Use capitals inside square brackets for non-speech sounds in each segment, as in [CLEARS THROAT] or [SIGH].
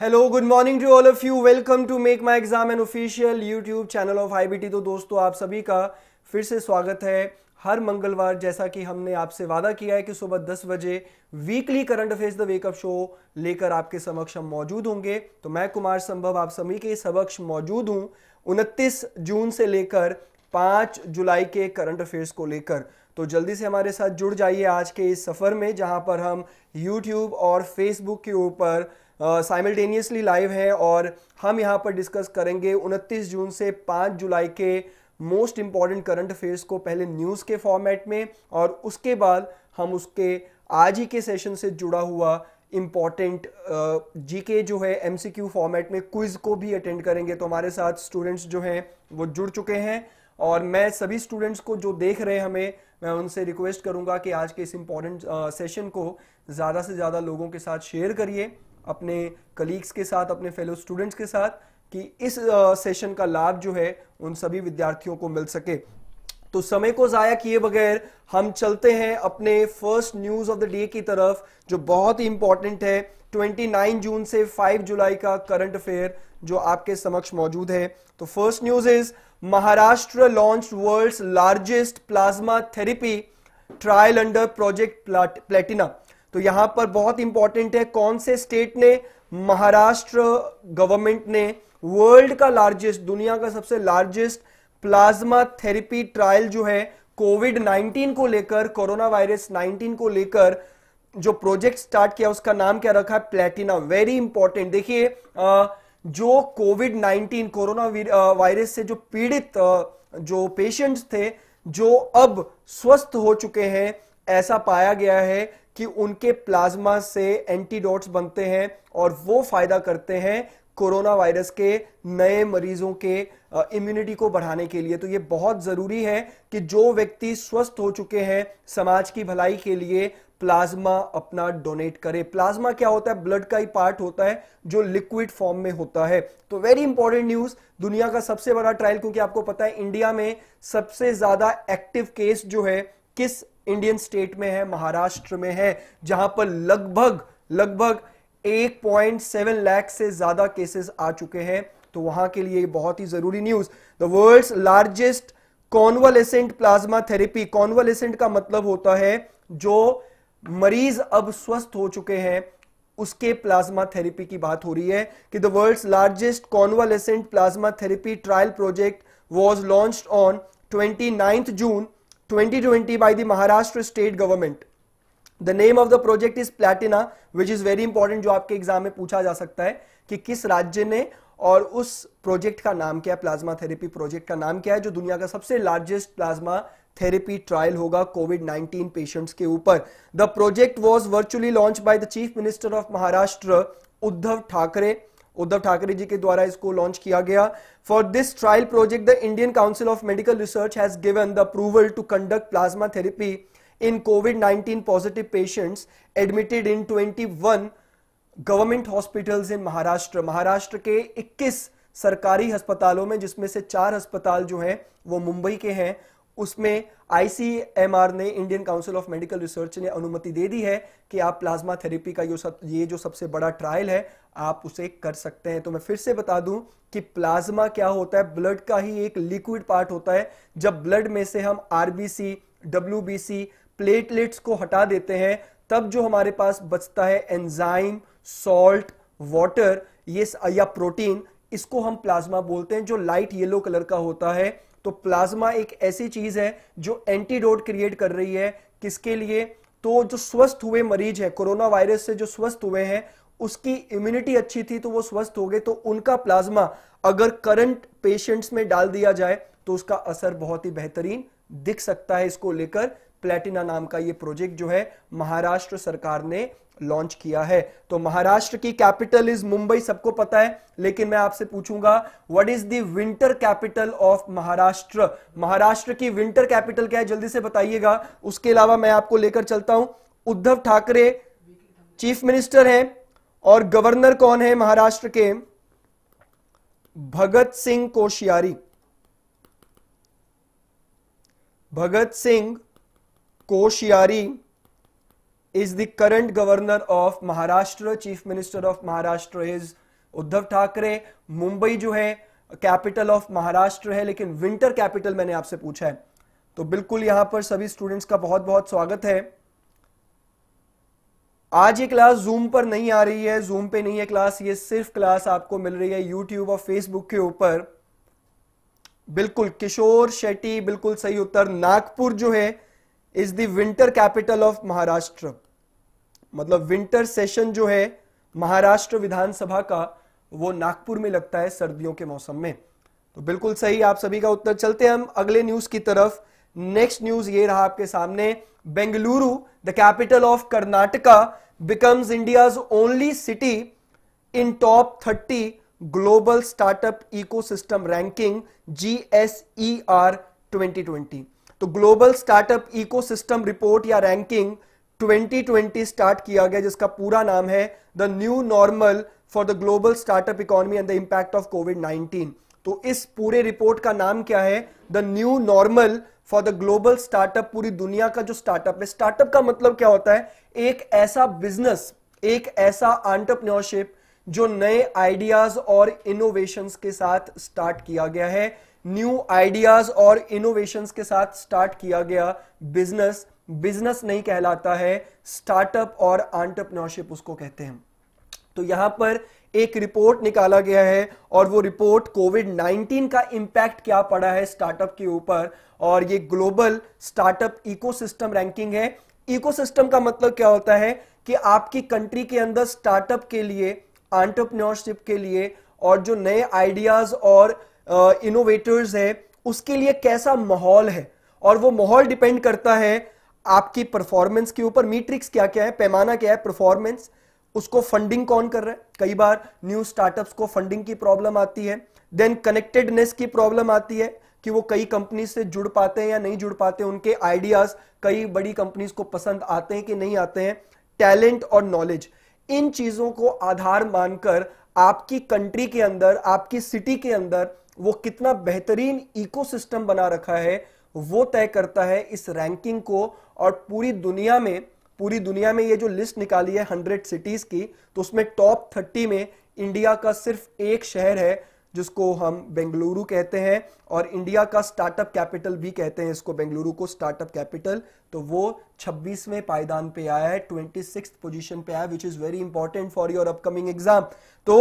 Hello good morning to all of you welcome to make my exam an official YouTube channel of IBT तो दोस्तों आप सभी का फिर से स्वागत है हर मंगलवार जैसा कि हमने आपसे वादा किया है कि सुबह 10 बजे weekly current affairs the wake up show लेकर आपके समक्ष हम मौजूद होंगे तो मैं कुमार संभव आप सभी के समक्ष मौजूद हूँ उनतीस जून से लेकर पाँच जुलाई के करंट अफेयर्स को लेकर तो जल्दी से हमारे साथ जुड़ जाइए आज के इस सफ़र में जहाँ पर हम यूट्यूब और फेसबुक के ऊपर साइमल्टेनियसली लाइव है और हम यहाँ पर डिस्कस करेंगे 29 जून से 5 जुलाई के मोस्ट इम्पॉर्टेंट करंट अफेयर्स को पहले न्यूज़ के फॉर्मेट में और उसके बाद हम उसके आज ही के सेशन से जुड़ा हुआ इम्पॉर्टेंट जीके जो है एमसीक्यू फॉर्मेट में क्विज को भी अटेंड करेंगे तो हमारे साथ स्टूडेंट्स जो हैं वो जुड़ चुके हैं और मैं सभी स्टूडेंट्स को जो देख रहे हैं हमें मैं उनसे रिक्वेस्ट करूंगा कि आज के इस इम्पॉर्टेंट सेशन को ज़्यादा से ज़्यादा लोगों के साथ शेयर करिए अपने कलीग्स के साथ अपने फेलो स्टूडेंट्स के साथ कि इस सेशन का लाभ जो है उन सभी विद्यार्थियों को मिल सके तो समय को ज़ाया किए बगैर हम चलते हैं अपने first news of the day की तरफ जो बहुत ही इंपॉर्टेंट है 29 जून से 5 जुलाई का करंट अफेयर जो आपके समक्ष मौजूद है तो first news is Maharashtra launch world's largest plasma therapy trial under project Platina तो यहां पर बहुत इंपॉर्टेंट है कौन से स्टेट ने महाराष्ट्र गवर्नमेंट ने वर्ल्ड का लार्जेस्ट दुनिया का सबसे लार्जेस्ट प्लाज्मा थेरेपी ट्रायल जो है कोविड 19 को लेकर कोरोना वायरस 19 को लेकर जो प्रोजेक्ट स्टार्ट किया उसका नाम क्या रखा है प्लेटिना वेरी इंपॉर्टेंट देखिए जो कोविड 19 कोरोना वायरस से जो पीड़ित जो पेशेंट्स थे जो अब स्वस्थ हो चुके हैं ऐसा पाया गया है कि उनके प्लाज्मा से एंटीडोट्स बनते हैं और वो फायदा करते हैं कोरोना वायरस के नए मरीजों के इम्यूनिटी को बढ़ाने के लिए तो ये बहुत ज़रूरी है कि जो व्यक्ति स्वस्थ हो चुके हैं समाज की भलाई के लिए प्लाज्मा अपना डोनेट करे प्लाज्मा क्या होता है ब्लड का ही पार्ट होता है जो लिक्विड फॉर्म में होता है तो वेरी इंपॉर्टेंट न्यूज दुनिया का सबसे बड़ा ट्रायल क्योंकि आपको पता है इंडिया में सबसे ज़्यादा एक्टिव केस जो है किस इंडियन स्टेट में है महाराष्ट्र में है जहां पर लगभग लगभग 1.7 लाख से ज्यादा केसेस आ चुके हैं तो वहां के लिए बहुत ही जरूरी news the world's largest convalescent plasma therapy convalescent का मतलब होता है जो मरीज अब स्वस्थ हो चुके हैं उसके प्लाज्मा थेरेपी की बात हो रही है कि the world's largest convalescent plasma therapy trial project was launch on twenty June 2020 by the Maharashtra state government. The name of the project is Platina, which is very important जो आपके exam में पूछा जा सकता है कि किस राज्य ने और उस प्रोजेक्ट का नाम क्या है प्लाज्मा थेरेपी प्रोजेक्ट का नाम क्या है जो दुनिया का सबसे लार्जेस्ट प्लाज्मा थेरेपी ट्रायल होगा कोविड 19 पेशेंट्स के ऊपर the project was virtually launch by the chief minister of Maharashtra Uddhav Thackeray Uddhav Thackeray ji के द्वारा इसको लॉन्च किया गया for this trial project the Indian Council of Medical Research has given the approval to conduct plasma therapy in Covid 19 positive patients admitted in 21 government hospitals in Maharashtra Maharashtra के 21 सरकारी अस्पतालों में जिसमें से चार अस्पताल जो है वो मुंबई के हैं उसमें आईसीएमआर ने Indian Council of Medical Research ने अनुमति दे दी है कि आप प्लाज्मा थेरेपी का सब, ये जो सबसे बड़ा ट्रायल है आप उसे कर सकते हैं तो मैं फिर से बता दूं कि प्लाज्मा क्या होता है ब्लड का ही एक लिक्विड पार्ट होता है जब ब्लड में से हम आरबीसी डब्ल्यू प्लेटलेट्स को हटा देते हैं तब जो हमारे पास बचता है एंजाइम सॉल्ट वॉटर ये या प्रोटीन इसको हम प्लाज्मा बोलते हैं जो लाइट येलो कलर का होता है तो प्लाज्मा एक ऐसी चीज है जो एंटीडोट क्रिएट कर रही है किसके लिए तो जो स्वस्थ हुए मरीज है कोरोना वायरस से जो स्वस्थ हुए हैं उसकी इम्यूनिटी अच्छी थी तो वो स्वस्थ हो गए तो उनका प्लाज्मा अगर करंट पेशेंट्स में डाल दिया जाए तो उसका असर बहुत ही बेहतरीन दिख सकता है इसको लेकर प्लेटिना नाम का ये प्रोजेक्ट जो है महाराष्ट्र सरकार ने लॉन्च किया है तो महाराष्ट्र की कैपिटल इज मुंबई सबको पता है लेकिन मैं आपसे पूछूंगा what is the winter capital of Maharashtra Maharashtra की विंटर कैपिटल क्या है जल्दी से बताइएगा उसके अलावा मैं आपको लेकर चलता हूं उद्धव ठाकरे चीफ मिनिस्टर हैं और गवर्नर कौन है महाराष्ट्र के भगत सिंह कोशियारी भगत Singh Koshyari is the current governor of Maharashtra, chief minister of Maharashtra is Uddhav Thackeray. Mumbai जो है कैपिटल ऑफ महाराष्ट्र है लेकिन विंटर कैपिटल मैंने आपसे पूछा है तो बिल्कुल यहां पर सभी स्टूडेंट्स का बहुत बहुत स्वागत है आज ये क्लास जूम पर नहीं आ रही है जूम पे नहीं है क्लास ये सिर्फ क्लास आपको मिल रही है यूट्यूब और फेसबुक के ऊपर बिल्कुल किशोर शेट्टी बिल्कुल सही उत्तर नागपुर जो है is the winter capital of Maharashtra मतलब विंटर सेशन जो है महाराष्ट्र विधानसभा का वो नागपुर में लगता है सर्दियों के मौसम में तो बिल्कुल सही आप सभी का उत्तर चलते हैं हम अगले न्यूज की तरफ नेक्स्ट न्यूज ये रहा आपके सामने Bengaluru the capital of Karnataka becomes India's only city in top thirty global startup ecosystem ranking GSER 2020 तो ग्लोबल स्टार्टअप इकोसिस्टम रिपोर्ट या रैंकिंग 2020 स्टार्ट किया गया जिसका पूरा नाम है the new normal for the global startup economy and the impact of Covid 19 तो इस पूरे रिपोर्ट का नाम क्या है the new normal for the global startup पूरी दुनिया का जो स्टार्टअप है स्टार्टअप का मतलब क्या होता है एक ऐसा बिजनेस एक ऐसा आंटरप्रनोरशिप जो नए आइडियाज और इनोवेशंस के साथ स्टार्ट किया गया है न्यू आइडियाज और इनोवेशंस के साथ स्टार्ट किया गया बिजनेस बिजनेस नहीं कहलाता है स्टार्टअप और आंटरप्रनोरशिप उसको कहते हैं तो यहां पर एक रिपोर्ट निकाला गया है और वो रिपोर्ट कोविड 19 का इम्पैक्ट क्या पड़ा है स्टार्टअप के ऊपर और ये ग्लोबल स्टार्टअप इकोसिस्टम रैंकिंग है इकोसिस्टम का मतलब क्या होता है कि आपकी कंट्री के अंदर स्टार्टअप के लिए आंटरप्रनोरशिप के लिए और जो नए आइडियाज और इनोवेटर्स है उसके लिए कैसा माहौल है और वो माहौल डिपेंड करता है आपकी परफॉर्मेंस के ऊपर मीट्रिक्स क्या क्या है पैमाना क्या है परफॉर्मेंस उसको फंडिंग कौन कर रहा है कई बार न्यू स्टार्टअप्स को फंडिंग की प्रॉब्लम आती है देन कनेक्टेडनेस की प्रॉब्लम आती है कि वो कई कंपनी से जुड़ पाते हैं या नहीं जुड़ पाते उनके आइडियाज कई बड़ी कंपनीज को पसंद आते हैं कि नहीं आते हैं टैलेंट और नॉलेज इन चीजों को आधार मानकर आपकी कंट्री के अंदर आपकी सिटी के अंदर वो कितना बेहतरीन इकोसिस्टम बना रखा है वो तय करता है इस रैंकिंग को और पूरी दुनिया में पूरी दुनिया में ये जो लिस्ट निकाली है हंड्रेड सिटीज की तो उसमें टॉप थर्टी में इंडिया का सिर्फ एक शहर है जिसको हम बेंगलुरु कहते हैं और इंडिया का स्टार्टअप कैपिटल भी कहते हैं इसको बेंगलुरु को स्टार्टअप कैपिटल तो वो 26वें पायदान पे आया है ट्वेंटी पोजीशन पे आया which is very important for your upcoming exam तो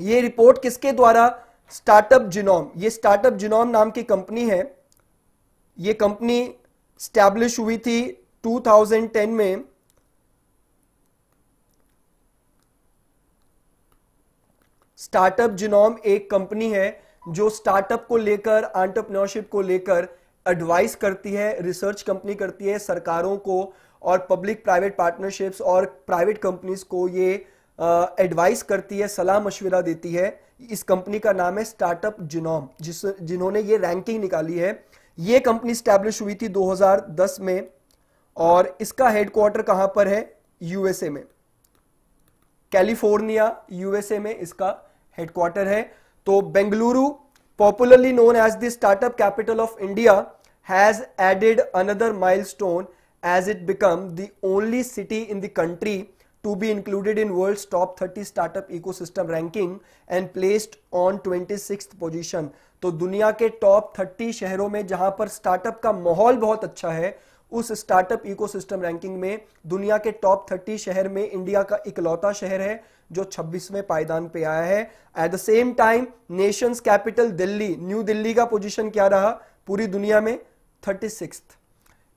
ये रिपोर्ट किसके द्वारा स्टार्टअप जिनोम ये स्टार्टअप जिनोम नाम की कंपनी है ये कंपनी स्टैब्लिश हुई थी 2010 में स्टार्टअप जिनोम एक कंपनी है जो स्टार्टअप को लेकर एंटरप्रेन्योरशिप को लेकर एडवाइस करती है रिसर्च कंपनी करती है सरकारों को और पब्लिक प्राइवेट पार्टनरशिप्स और प्राइवेट कंपनीज को ये एडवाइस करती है सलाह मशविरा देती है इस कंपनी का नाम है स्टार्टअप जिनोम जिस जिन्होंने ये रैंकिंग निकाली है ये कंपनी स्टैब्लिश हुई थी 2010 में और इसका हेडक्वार्टर कहां पर है यूएसए में कैलिफोर्निया यूएसए में इसका हेडक्वार्टर है तो Bengaluru popularly known as the startup capital of India has added another milestone as it become the city in the country to be included in world's top 30 startup ecosystem ranking and placed on 26th position तो दुनिया के top 30 शहरों में जहां पर startup का माहौल बहुत अच्छा है उस स्टार्टअप इकोसिस्टम रैंकिंग में दुनिया के टॉप 30 शहर में इंडिया का इकलौता शहर है जो 26वें पायदान पे आया है at the same time nation's capital Delhi New Delhi का पोजीशन क्या रहा पूरी दुनिया में thirty sixth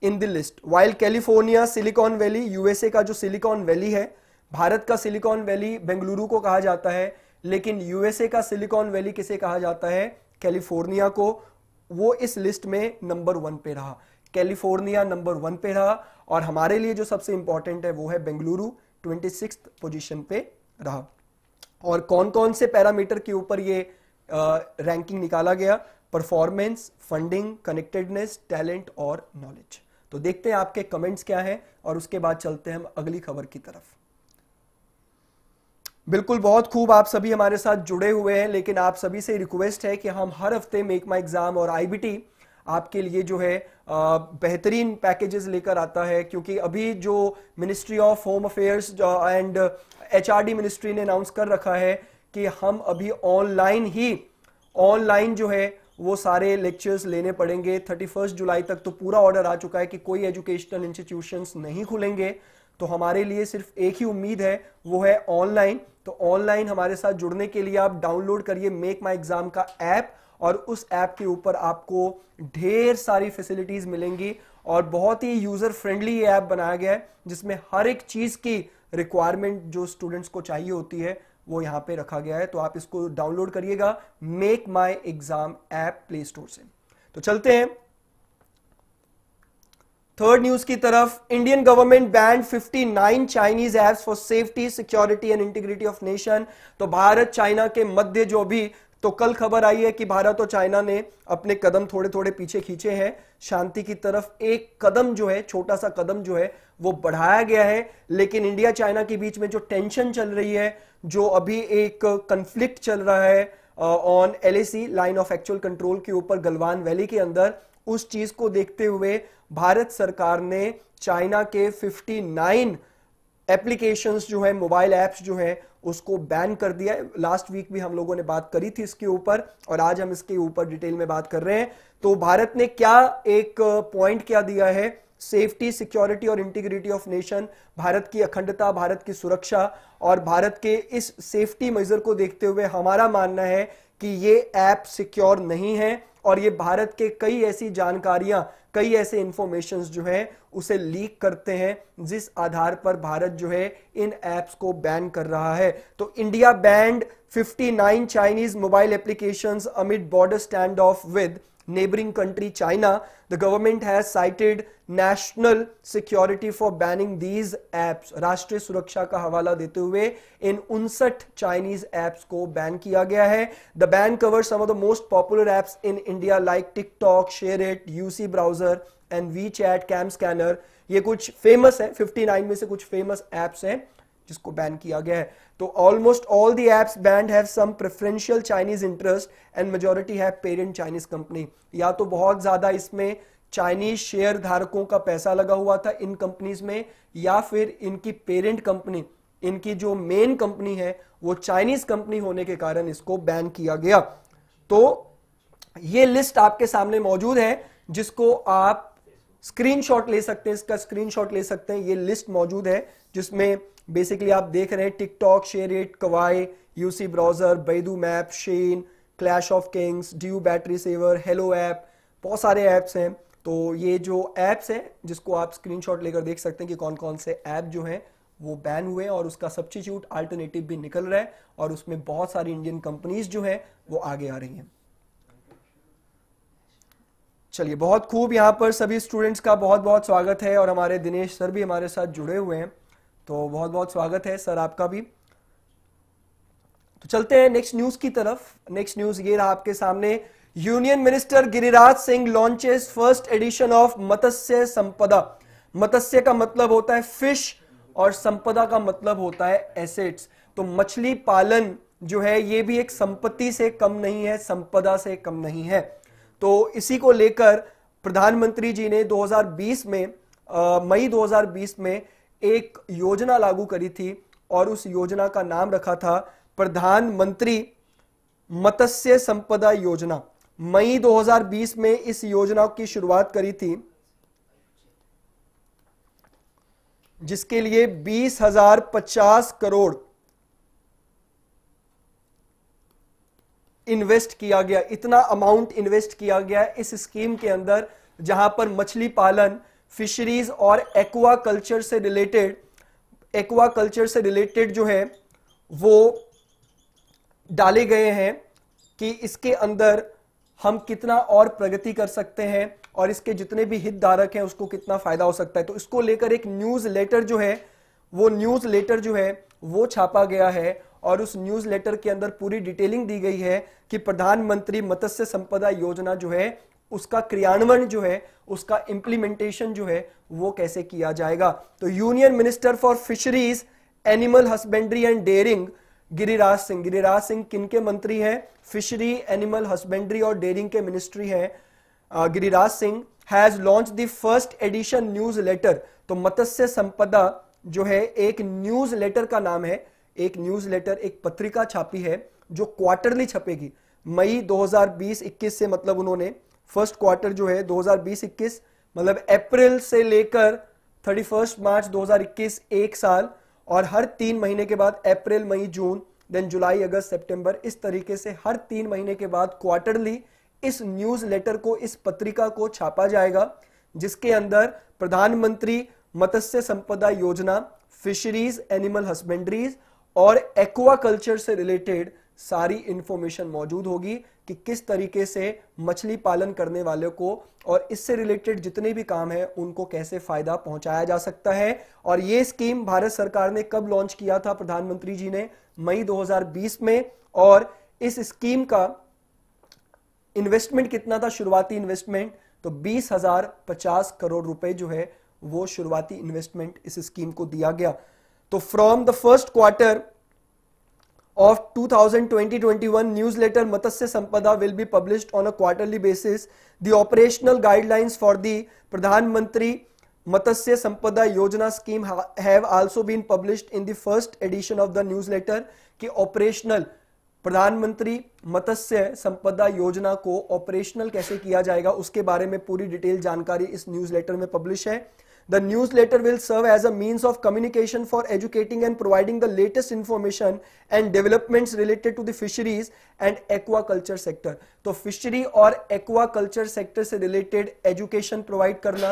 in the list while California Silicon Valley USA का जो सिलिकॉन वैली है भारत का सिलिकॉन वैली बेंगलुरु को कहा जाता है लेकिन यूएसए का सिलिकॉन वैली किसे कहा जाता है कैलिफोर्निया को वो इस लिस्ट में नंबर वन पे रहा कैलिफोर्निया नंबर वन पे रहा और हमारे लिए जो सबसे इंपॉर्टेंट है वो है बेंगलुरु ट्वेंटी पोजीशन पे रहा और कौन कौन से पैरामीटर के ऊपर ये रैंकिंग निकाला गया परफॉर्मेंस फंडिंग कनेक्टेडनेस टैलेंट और नॉलेज तो देखते हैं आपके कमेंट्स क्या है और उसके बाद चलते हैं हम अगली खबर की तरफ बिल्कुल बहुत खूब आप सभी हमारे साथ जुड़े हुए हैं लेकिन आप सभी से रिक्वेस्ट है कि हम हर हफ्ते मेक माई एग्जाम और आईबीटी आपके लिए जो है बेहतरीन पैकेजेस लेकर आता है क्योंकि अभी जो ministry of home affairs and HRD ministry ने अनाउंस कर रखा है कि हम अभी ऑनलाइन ही ऑनलाइन जो है वो सारे लेक्चर्स लेने पड़ेंगे थर्टी फर्स्ट जुलाई तक तो पूरा ऑर्डर आ चुका है कि कोई एजुकेशनल इंस्टीट्यूशंस नहीं खुलेंगे तो हमारे लिए सिर्फ एक ही उम्मीद है वो है ऑनलाइन तो ऑनलाइन हमारे साथ जुड़ने के लिए आप डाउनलोड करिए मेक माई एग्जाम का ऐप और उस ऐप के ऊपर आपको ढेर सारी फैसिलिटीज मिलेंगी और बहुत ही यूजर फ्रेंडली ये ऐप बनाया गया है जिसमें हर एक चीज की रिक्वायरमेंट जो स्टूडेंट्स को चाहिए होती है वो यहां पे रखा गया है तो आप इसको डाउनलोड करिएगा मेक माई एग्जाम ऐप प्ले स्टोर से तो चलते हैं थर्ड न्यूज की तरफ Indian government banned 59 Chinese apps for safety security and integrity of nation तो भारत चाइना के मध्य जो भी तो कल खबर आई है कि भारत और चाइना ने अपने कदम थोड़े थोड़े पीछे खींचे हैं शांति की तरफ एक कदम जो है छोटा सा कदम जो है वो बढ़ाया गया है लेकिन इंडिया चाइना के बीच में जो टेंशन चल रही है जो अभी एक कंफ्लिक्ट चल रहा है on L line of actual control के ऊपर गलवान वैली के अंदर उस चीज को देखते हुए भारत सरकार ने चाइना के 59 एप्लीकेशंस जो है मोबाइल एप्स जो है उसको बैन कर दिया है लास्ट वीक भी हम लोगों ने बात करी थी इसके ऊपर और आज हम इसके ऊपर डिटेल में बात कर रहे हैं तो भारत ने क्या एक पॉइंट क्या दिया है सेफ्टी सिक्योरिटी और इंटीग्रिटी ऑफ नेशन भारत की अखंडता भारत की सुरक्षा और भारत के इस सेफ्टी मेजर को देखते हुए हमारा मानना है कि ये ऐप सिक्योर नहीं है और ये भारत के कई ऐसी जानकारियां कई ऐसे इंफॉर्मेशन जो है उसे लीक करते हैं जिस आधार पर भारत जो है इन ऐप्स को बैन कर रहा है तो India banned 59 Chinese mobile applications amid border standoff with neighboring country China, the government has cited national security for banning these apps. rashtriya suraksha ka hawala dete hue in 59 Chinese apps ko ban kiya gaya hai The ban covers some of the most popular apps in India like TikTok, ShareIt, UC browser and WeChat, Cam Scanner. ये कुछ famous है 59 में से कुछ famous apps हैं जिसको ban किया गया है तो almost all the apps banned have some preferential Chinese interest and majority have parent Chinese company या तो बहुत ज़्यादा इसमें चाइनीज शेयर धारकों का पैसा लगा हुआ था इन कंपनीज में या फिर इनकी पेरेंट कंपनी इनकी जो मेन कंपनी है वो चाइनीज कंपनी होने के कारण इसको बैन किया गया तो ये लिस्ट आपके सामने मौजूद है जिसको आप स्क्रीनशॉट ले सकते हैं इसका स्क्रीनशॉट ले सकते हैं ये लिस्ट मौजूद है जिसमें बेसिकली आप देख रहे हैं TikTok SHAREit Kwai UC Browser Baidu Map Shein Clash of Kings Du Battery Saver Helo app बहुत सारे ऐप्स हैं तो ये जो ऐप्स हैं जिसको आप स्क्रीनशॉट लेकर देख सकते हैं कि कौन कौन से ऐप जो हैं वो बैन हुए और उसका सब्सिट्यूट अल्टरनेटिव भी निकल रहा है और उसमें बहुत सारी इंडियन कंपनीज जो हैं वो आगे आ रही हैं चलिए बहुत खूब यहाँ पर सभी स्टूडेंट्स का बहुत बहुत स्वागत है और हमारे दिनेश सर भी हमारे साथ जुड़े हुए हैं तो बहुत बहुत स्वागत है सर आपका भी तो चलते हैं नेक्स्ट न्यूज की तरफ नेक्स्ट न्यूज ये रहा आपके सामने union minister Giriraj Singh launches first edition of Matsya Sampada Matsya का मतलब होता है फिश और संपदा का मतलब होता है एसेट्स तो मछली पालन जो है ये भी एक संपत्ति से कम नहीं है संपदा से कम नहीं है तो इसी को लेकर प्रधानमंत्री जी ने 2020 में आ, मई 2020 में एक योजना लागू करी थी और उस योजना का नाम रखा था प्रधानमंत्री मत्स्य संपदा योजना मई 2020 में इस योजना की शुरुआत करी थी जिसके लिए बीस हजार पचास करोड़ इन्वेस्ट किया गया इतना अमाउंट इन्वेस्ट किया गया इस स्कीम के अंदर जहां पर मछली पालन फिशरीज और एक्वा कल्चर से रिलेटेड एक्वा कल्चर से रिलेटेड जो है वो डाले गए हैं कि इसके अंदर हम कितना और प्रगति कर सकते हैं और इसके जितने भी हितधारक हैं उसको कितना फायदा हो सकता है तो इसको लेकर एक न्यूज लेटर जो है वो न्यूज लेटर जो है वो छापा गया है और उस न्यूज लेटर के अंदर पूरी डिटेलिंग दी गई है कि प्रधानमंत्री मत्स्य संपदा योजना जो है उसका क्रियान्वयन जो है उसका इंप्लीमेंटेशन जो है वो कैसे किया जाएगा तो union minister for fisheries animal husbandry and dairying Giriraj Singh Giriraj Singh किन के मंत्री हैं फिशरी एनिमल हस्बेंड्री और डेयरिंग के मिनिस्ट्री हैं Giriraj Singh has launch the first edition newsletter तो मत्स्य संपदा जो है एक न्यूज लेटर का नाम है एक न्यूज लेटर एक पत्रिका छापी है जो क्वार्टरली छपेगी मई 2020-21 से मतलब उन्होंने फर्स्ट क्वार्टर जो है 2020-21 मतलब अप्रैल से लेकर 31 मार्च 2021 एक साल और हर तीन महीने के बाद अप्रैल मई जून देन जुलाई अगस्त सितंबर इस तरीके से हर तीन महीने के बाद क्वार्टरली इस न्यूज लेटर को इस पत्रिका को छापा जाएगा जिसके अंदर प्रधानमंत्री मत्स्य संपदा योजना फिशरीज एनिमल हस्बेंड्रीज और एक्वाकल्चर से रिलेटेड सारी इंफॉर्मेशन मौजूद होगी कि किस तरीके से मछली पालन करने वाले को और इससे रिलेटेड जितने भी काम है उनको कैसे फायदा पहुंचाया जा सकता है और ये स्कीम भारत सरकार ने कब लॉन्च किया था प्रधानमंत्री जी ने मई 2020 में और इस स्कीम का इन्वेस्टमेंट कितना था शुरुआती इन्वेस्टमेंट तो बीस हजार पचास करोड़ रुपए जो है वो शुरुआती इन्वेस्टमेंट इस स्कीम को दिया गया तो from the first quarter of 2020-21 newsletter Matasya Sampada will be published on a quarterly basis. The operational guidelines for the Pradhan Mantri Matasya Sampada Yojana scheme ha have also been published in the first edition of the newsletter Ki operational Pradhan Mantri Matasya Sampada Yojana ko operational kaise kiya jayega uske baare mein puri detail jankari is newsletter mein publish hai. The newsletter will serve as a means of communication for educating and providing the latest information and developments related to the fisheries and aquaculture sector. to so fishery or aquaculture sector se related education provide karna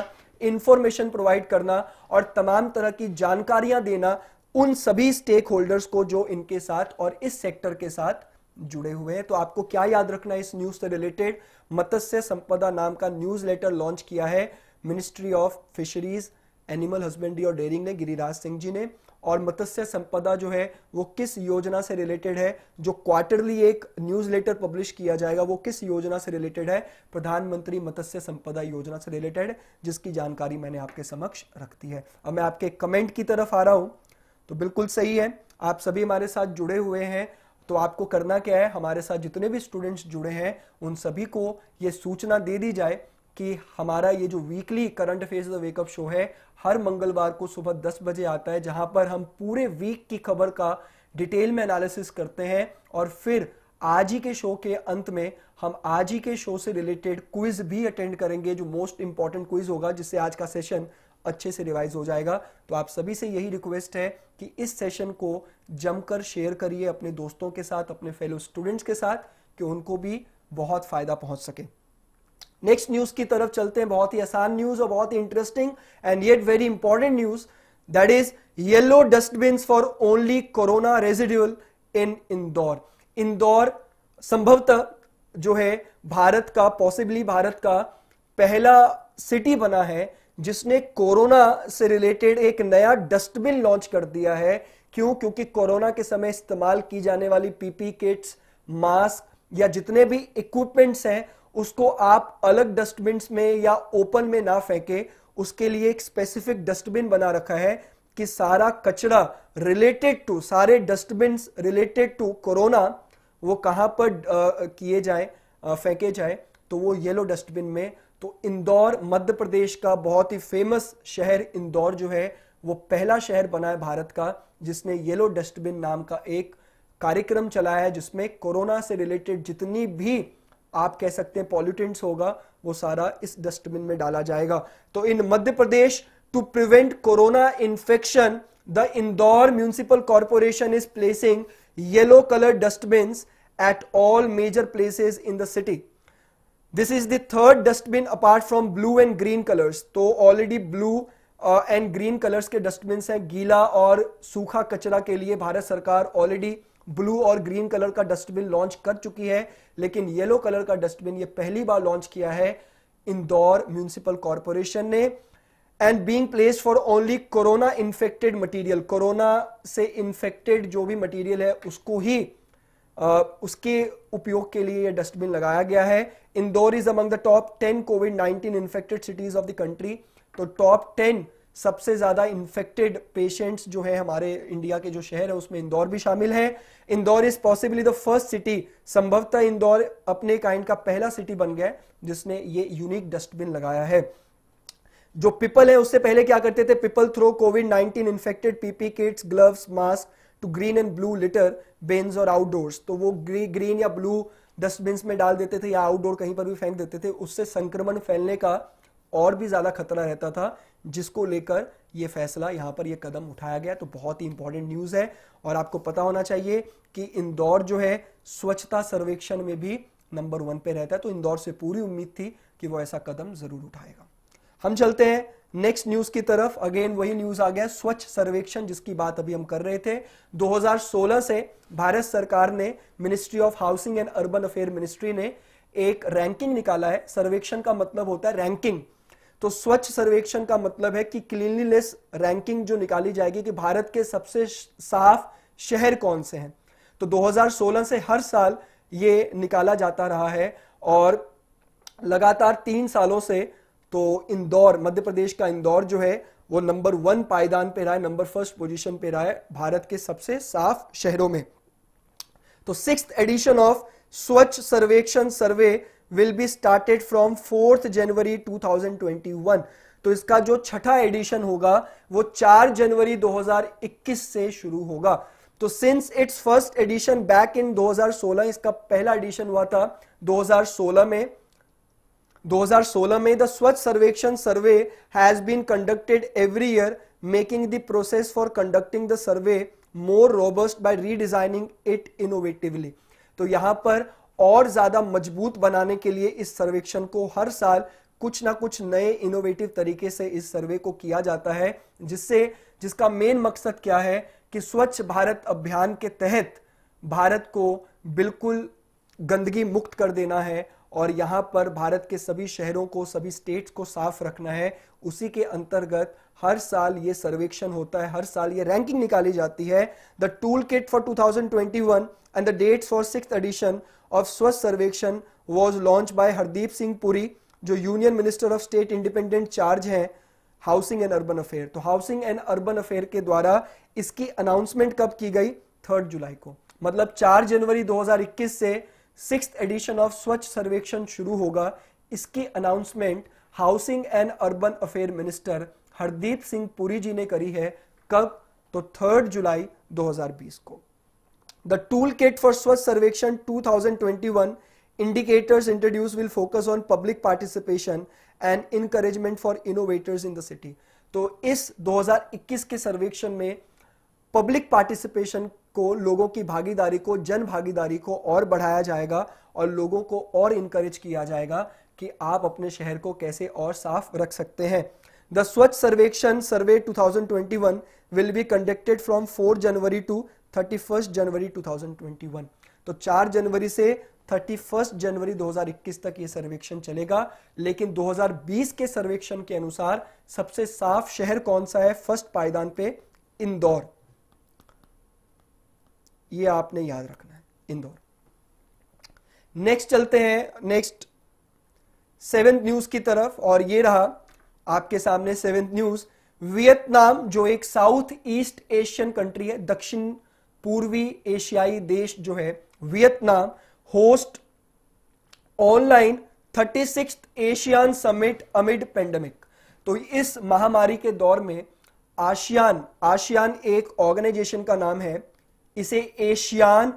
information provide karna aur tamam tarah ki jankariyan dena un sabhi stakeholders ko jo inke sath aur is sector ke sath जुड़े हुए हैं तो आपको क्या याद रखना है इस न्यूज से रिलेटेड मत्स्य संपदा नाम का न्यूज लॉन्च किया है ministry of fisheries animal husbandry और डेयरिंग ने गिरिराज सिंह जी ने और मत्स्य संपदा जो है वो किस योजना से रिलेटेड है जो क्वार्टरली एक न्यूज लेटर पब्लिश किया जाएगा वो किस योजना से रिलेटेड है प्रधानमंत्री मत्स्य संपदा योजना से रिलेटेड जिसकी जानकारी मैंने आपके समक्ष रखती है अब मैं आपके कमेंट की तरफ आ रहा हूं तो बिल्कुल सही है आप सभी हमारे साथ जुड़े हुए हैं तो आपको करना क्या है हमारे साथ जितने भी स्टूडेंट्स जुड़े हैं उन सभी को ये सूचना दे दी जाए कि हमारा ये जो weekly current affairs the wake up show है हर मंगलवार को सुबह 10 बजे आता है जहां पर हम पूरे वीक की खबर का डिटेल में एनालिसिस करते हैं और फिर आज ही के शो के अंत में हम आज ही के शो से रिलेटेड क्विज भी अटेंड करेंगे जो मोस्ट इंपॉर्टेंट क्विज होगा जिससे आज का सेशन अच्छे से रिवाइज हो जाएगा तो आप सभी से यही रिक्वेस्ट है कि इस सेशन को जमकर शेयर करिए अपने दोस्तों के साथ अपने फेलो स्टूडेंट्स के साथ कि उनको भी बहुत फायदा पहुंच सके नेक्स्ट न्यूज की तरफ चलते हैं बहुत ही आसान न्यूज और बहुत ही interesting and yet very important news that is yellow dustbin for only corona residual in Indore Indore संभवतः जो है भारत का पॉसिबली भारत का पहला सिटी बना है जिसने कोरोना से रिलेटेड एक नया डस्टबिन लॉन्च कर दिया है क्यों क्योंकि कोरोना के समय इस्तेमाल की जाने वाली पीपी किट्स मास्क या जितने भी इक्विपमेंट्स हैं उसको आप अलग डस्टबिन में या ओपन में ना फेंके उसके लिए एक स्पेसिफिक डस्टबिन बना रखा है कि सारा कचरा रिलेटेड टू सारे डस्टबिन रिलेटेड टू कोरोना वो कहां पर किए जाए फेंके जाए तो वो येलो डस्टबिन में तो इंदौर मध्य प्रदेश का बहुत ही फेमस शहर इंदौर जो है वो पहला शहर बना है भारत का जिसने येलो डस्टबिन नाम का एक कार्यक्रम चलाया है जिसमें कोरोना से रिलेटेड जितनी भी आप कह सकते हैं पॉल्यूटेंट्स होगा वो सारा इस डस्टबिन में डाला जाएगा तो in Madhya Pradesh to prevent corona infection the Indore municipal corporation is placing yellow colour dustbin at all major places in the city this is the third dustbin apart from blue and green colours तो already blue and green colours के dustbin हैं गीला और सूखा कचरा के लिए भारत सरकार ऑलरेडी ब्लू और ग्रीन कलर का डस्टबिन लॉन्च कर चुकी है लेकिन येलो कलर का डस्टबिन ये पहली बार लॉन्च किया है इंदौर म्यूनिसिपल कॉरपोरेशन ने and being place for only corona infected material corona से इन्फेक्टेड जो भी मटीरियल है उसको ही आ, उसके उपयोग के लिए यह डस्टबिन लगाया गया है Indore is among the top ten Covid nineteen infected cities of the country तो टॉप टेन सबसे ज़्यादा इंफेक्टेड पेशेंट्स जो है हमारे इंडिया के जो शहर है उसमें इंदौर भी शामिल है Indore is possibly the first city संभवतः इंदौर अपने काइंड का पहला सिटी बन गया जिसने ये यूनिक डस्टबिन लगाया है जो पीपल है उससे पहले क्या करते थे people throw Covid 19 infected PP kits gloves mask to green and blue litter bins और आउटडोर्स तो वो ग्री, ग्रीन या ब्लू डस्टबिन में डाल देते थे या आउटडोर कहीं पर भी फेंक देते थे उससे संक्रमण फैलने का और भी ज़्यादा खतरा रहता था जिसको लेकर ये फैसला यहाँ पर ये कदम उठाया गया तो बहुत ही इंपॉर्टेंट न्यूज़ है और आपको पता होना चाहिए कि इंदौर जो है स्वच्छता सर्वेक्षण में भी नंबर वन पे रहता है तो इंदौर से पूरी उम्मीद थी कि वो ऐसा कदम जरूर उठाएगा हम चलते हैं नेक्स्ट न्यूज की तरफ अगेन वही न्यूज आ गया स्वच्छ सर्वेक्षण जिसकी बात अभी हम कर रहे थे 2016 से भारत सरकार ने ministry of housing and urban affair ministry ने एक रैंकिंग निकाला है सर्वेक्षण का मतलब होता है रैंकिंग तो स्वच्छ सर्वेक्षण का मतलब है कि क्लीनलीनेस रैंकिंग जो निकाली जाएगी कि भारत के सबसे साफ शहर कौन से हैं तो 2016 से हर साल ये निकाला जाता रहा है और लगातार तीन सालों से तो इंदौर मध्य प्रदेश का इंदौर जो है वो नंबर वन पायदान पे रहा है नंबर फर्स्ट पोजीशन पे रहा है भारत के सबसे साफ शहरों में तो six edition of Swachh Sarvekshan survey will be started from fourth January 2021 तो इसका जो छठा एडिशन होगा वो 4 जनवरी 2021 से शुरू होगा तो since it's first edition back in 2016 इसका पहला एडिशन हुआ था 2016 में 2016 में the Swachh Sarvekshan survey has been conducted every year making the process for conducting the survey more robust by redesigning it innovatively तो यहां पर और ज़्यादा मजबूत बनाने के लिए इस सर्वेक्षण को हर साल कुछ ना कुछ नए इनोवेटिव तरीके से इस सर्वे को किया जाता है जिससे जिसका मेन मकसद क्या है कि स्वच्छ भारत अभियान के तहत भारत को बिल्कुल गंदगी मुक्त कर देना है और यहाँ पर भारत के सभी शहरों को सभी स्टेट्स को साफ रखना है उसी के अंतर्गत हर साल ये सर्वेक्षण होता है हर साल ये रैंकिंग निकाली जाती है the toolkit for 2021 and the dates for six edition of Swachh Sarvekshan was launch by Hardeep Singh Puri जो union minister of state independent charge है हाउसिंग एंड अर्बन अफेयर तो हाउसिंग एंड अर्बन अफेयर के द्वारा इसकी अनाउंसमेंट कब की गई थर्ड जुलाई को मतलब चार जनवरी 2021 से सिक्स एडिशन ऑफ स्वच्छ सर्वेक्षण शुरू होगा इसकी announcement housing and urban affair minister Hardeep Singh Puri ji ने करी है कब तो थर्ड जुलाई 2020 को the toolkit for Swachh Sarvekshan 2021 indicators introduce will focus on public participation and encouragement for innovators in the city तो इस 2021 के सर्वेक्षण में पब्लिक पार्टिसिपेशन को लोगों की भागीदारी को जन भागीदारी को और बढ़ाया जाएगा और लोगों को और इनकरेज किया जाएगा कि आप अपने शहर को कैसे और साफ रख सकते हैं the Swachh Sarvekshan survey 2021 will be conducted from 4 January to 31 January 2021 तो 4 जनवरी से 31 जनवरी 2021 तक ये सर्वेक्षण चलेगा लेकिन 2020 के सर्वेक्षण के अनुसार सबसे साफ शहर कौन सा है फर्स्ट पायदान पे इंदौर ये आपने याद रखना है इंदौर नेक्स्ट चलते हैं नेक्स्ट सेवेंथ न्यूज की तरफ और ये रहा आपके सामने सेवेंथ न्यूज वियतनाम जो एक साउथ ईस्ट एशियन कंट्री है दक्षिण पूर्वी एशियाई देश जो है Vietnam host online thirty six ASEAN summit amid pandemic तो इस महामारी के दौर में आशियान आशियान एक ऑर्गेनाइजेशन का नाम है इसे एशियान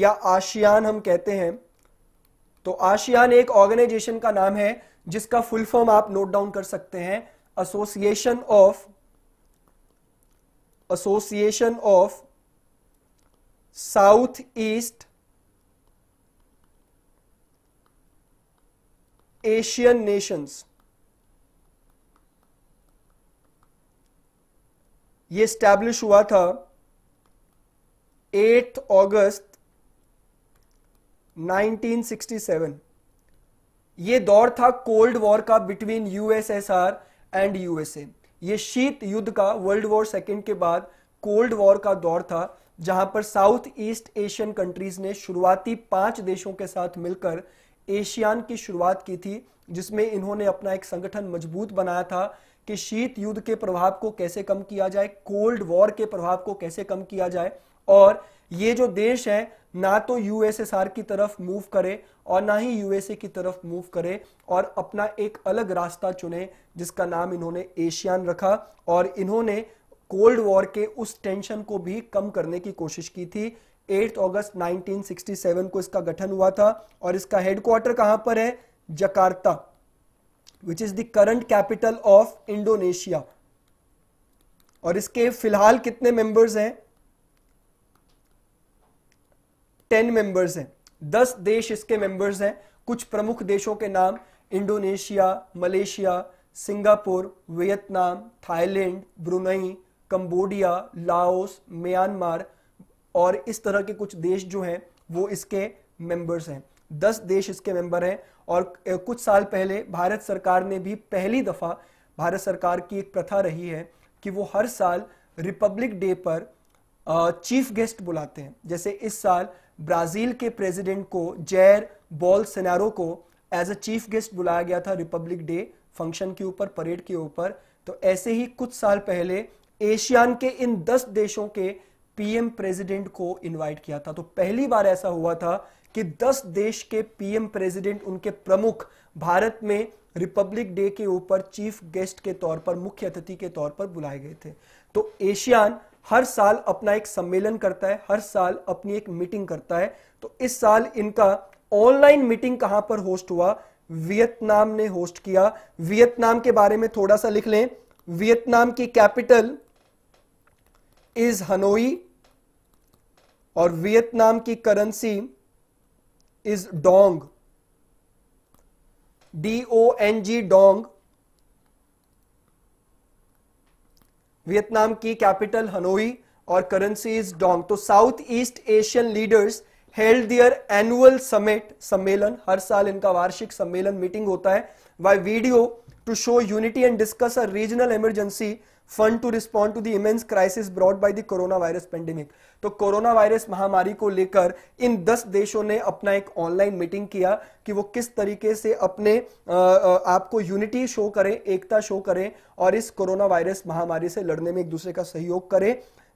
या आशियान हम कहते हैं तो आशियान एक ऑर्गेनाइजेशन का नाम है जिसका फुल फॉर्म आप नोट डाउन कर सकते हैं association of association of south east Asian Nations ये स्टैब्लिश हुआ था 8 अगस्त 1967 ये दौर था कोल्ड वॉर का बिटवीन यूएसएसआर एंड यूएसए ये शीत युद्ध का वर्ल्ड वॉर सेकेंड के बाद कोल्ड वॉर का दौर था जहां पर साउथ ईस्ट एशियन कंट्रीज ने शुरुआती पांच देशों के साथ मिलकर एशियान की शुरुआत की थी जिसमें इन्होंने अपना एक संगठन मजबूत बनाया था कि शीत युद्ध के प्रभाव को कैसे कम किया जाए कोल्ड वॉर के प्रभाव को कैसे कम किया जाए और ये जो देश है ना तो यूएसएसआर की तरफ मूव करे और ना ही यूएसए की तरफ मूव करे और अपना एक अलग रास्ता चुने जिसका नाम इन्होंने एशियान रखा और इन्होंने कोल्ड वॉर के उस टेंशन को भी कम करने की कोशिश की थी 8 अगस्त 1967 को इसका गठन हुआ था और इसका हेडक्वार्टर कहां पर है Jakarta which is the current capital of Indonesia और इसके फिलहाल कितने मेंबर्स हैं टेन मेंबर्स हैं दस देश इसके मेंबर्स हैं कुछ प्रमुख देशों के नाम Indonesia Malaysia Singapore Vietnam Thailand Brunei Cambodia Laos Myanmar और इस तरह के कुछ देश जो हैं वो इसके मेंबर्स हैं दस देश इसके मेंबर हैं और कुछ साल पहले भारत सरकार ने भी पहली दफ़ा भारत सरकार की एक प्रथा रही है कि वो हर साल रिपब्लिक डे पर चीफ गेस्ट बुलाते हैं जैसे इस साल ब्राज़ील के प्रेसिडेंट को जैर बॉल सेनारो को एज अ चीफ गेस्ट बुलाया गया था रिपब्लिक डे फंक्शन के ऊपर परेड के ऊपर तो ऐसे ही कुछ साल पहले एशियान के इन दस देशों के पीएम प्रेसिडेंट को इनवाइट किया था तो पहली बार ऐसा हुआ था कि दस देश के पीएम प्रेसिडेंट उनके प्रमुख भारत में रिपब्लिक डे के ऊपर चीफ गेस्ट के तौर पर मुख्य अतिथि के तौर पर बुलाए गए थे तो एशियान हर साल अपना एक सम्मेलन करता है हर साल अपनी एक मीटिंग करता है तो इस साल इनका ऑनलाइन मीटिंग कहां पर होस्ट हुआ वियतनाम ने होस्ट किया वियतनाम के बारे में थोड़ा सा लिख लें वियतनाम की कैपिटल इज हनोई और वियतनाम की currency is dong D O N G dong Vietnam की कैपिटल हनोई और करेंसी इज डोंग तो south east Asian leaders held their annual summit सम्मेलन हर साल इनका वार्षिक सम्मेलन मीटिंग होता है via video to show unity and discuss a regional emergency fund to respond to the immense crisis brought by the corona virus pandemic तो corona virus महामारी को लेकर इन दस देशों ने अपना एक ऑनलाइन मीटिंग किया कि वो किस तरीके से अपने आपको यूनिटी शो करें एकता शो करें और इस कोरोना वायरस महामारी से लड़ने में एक दूसरे का सहयोग करें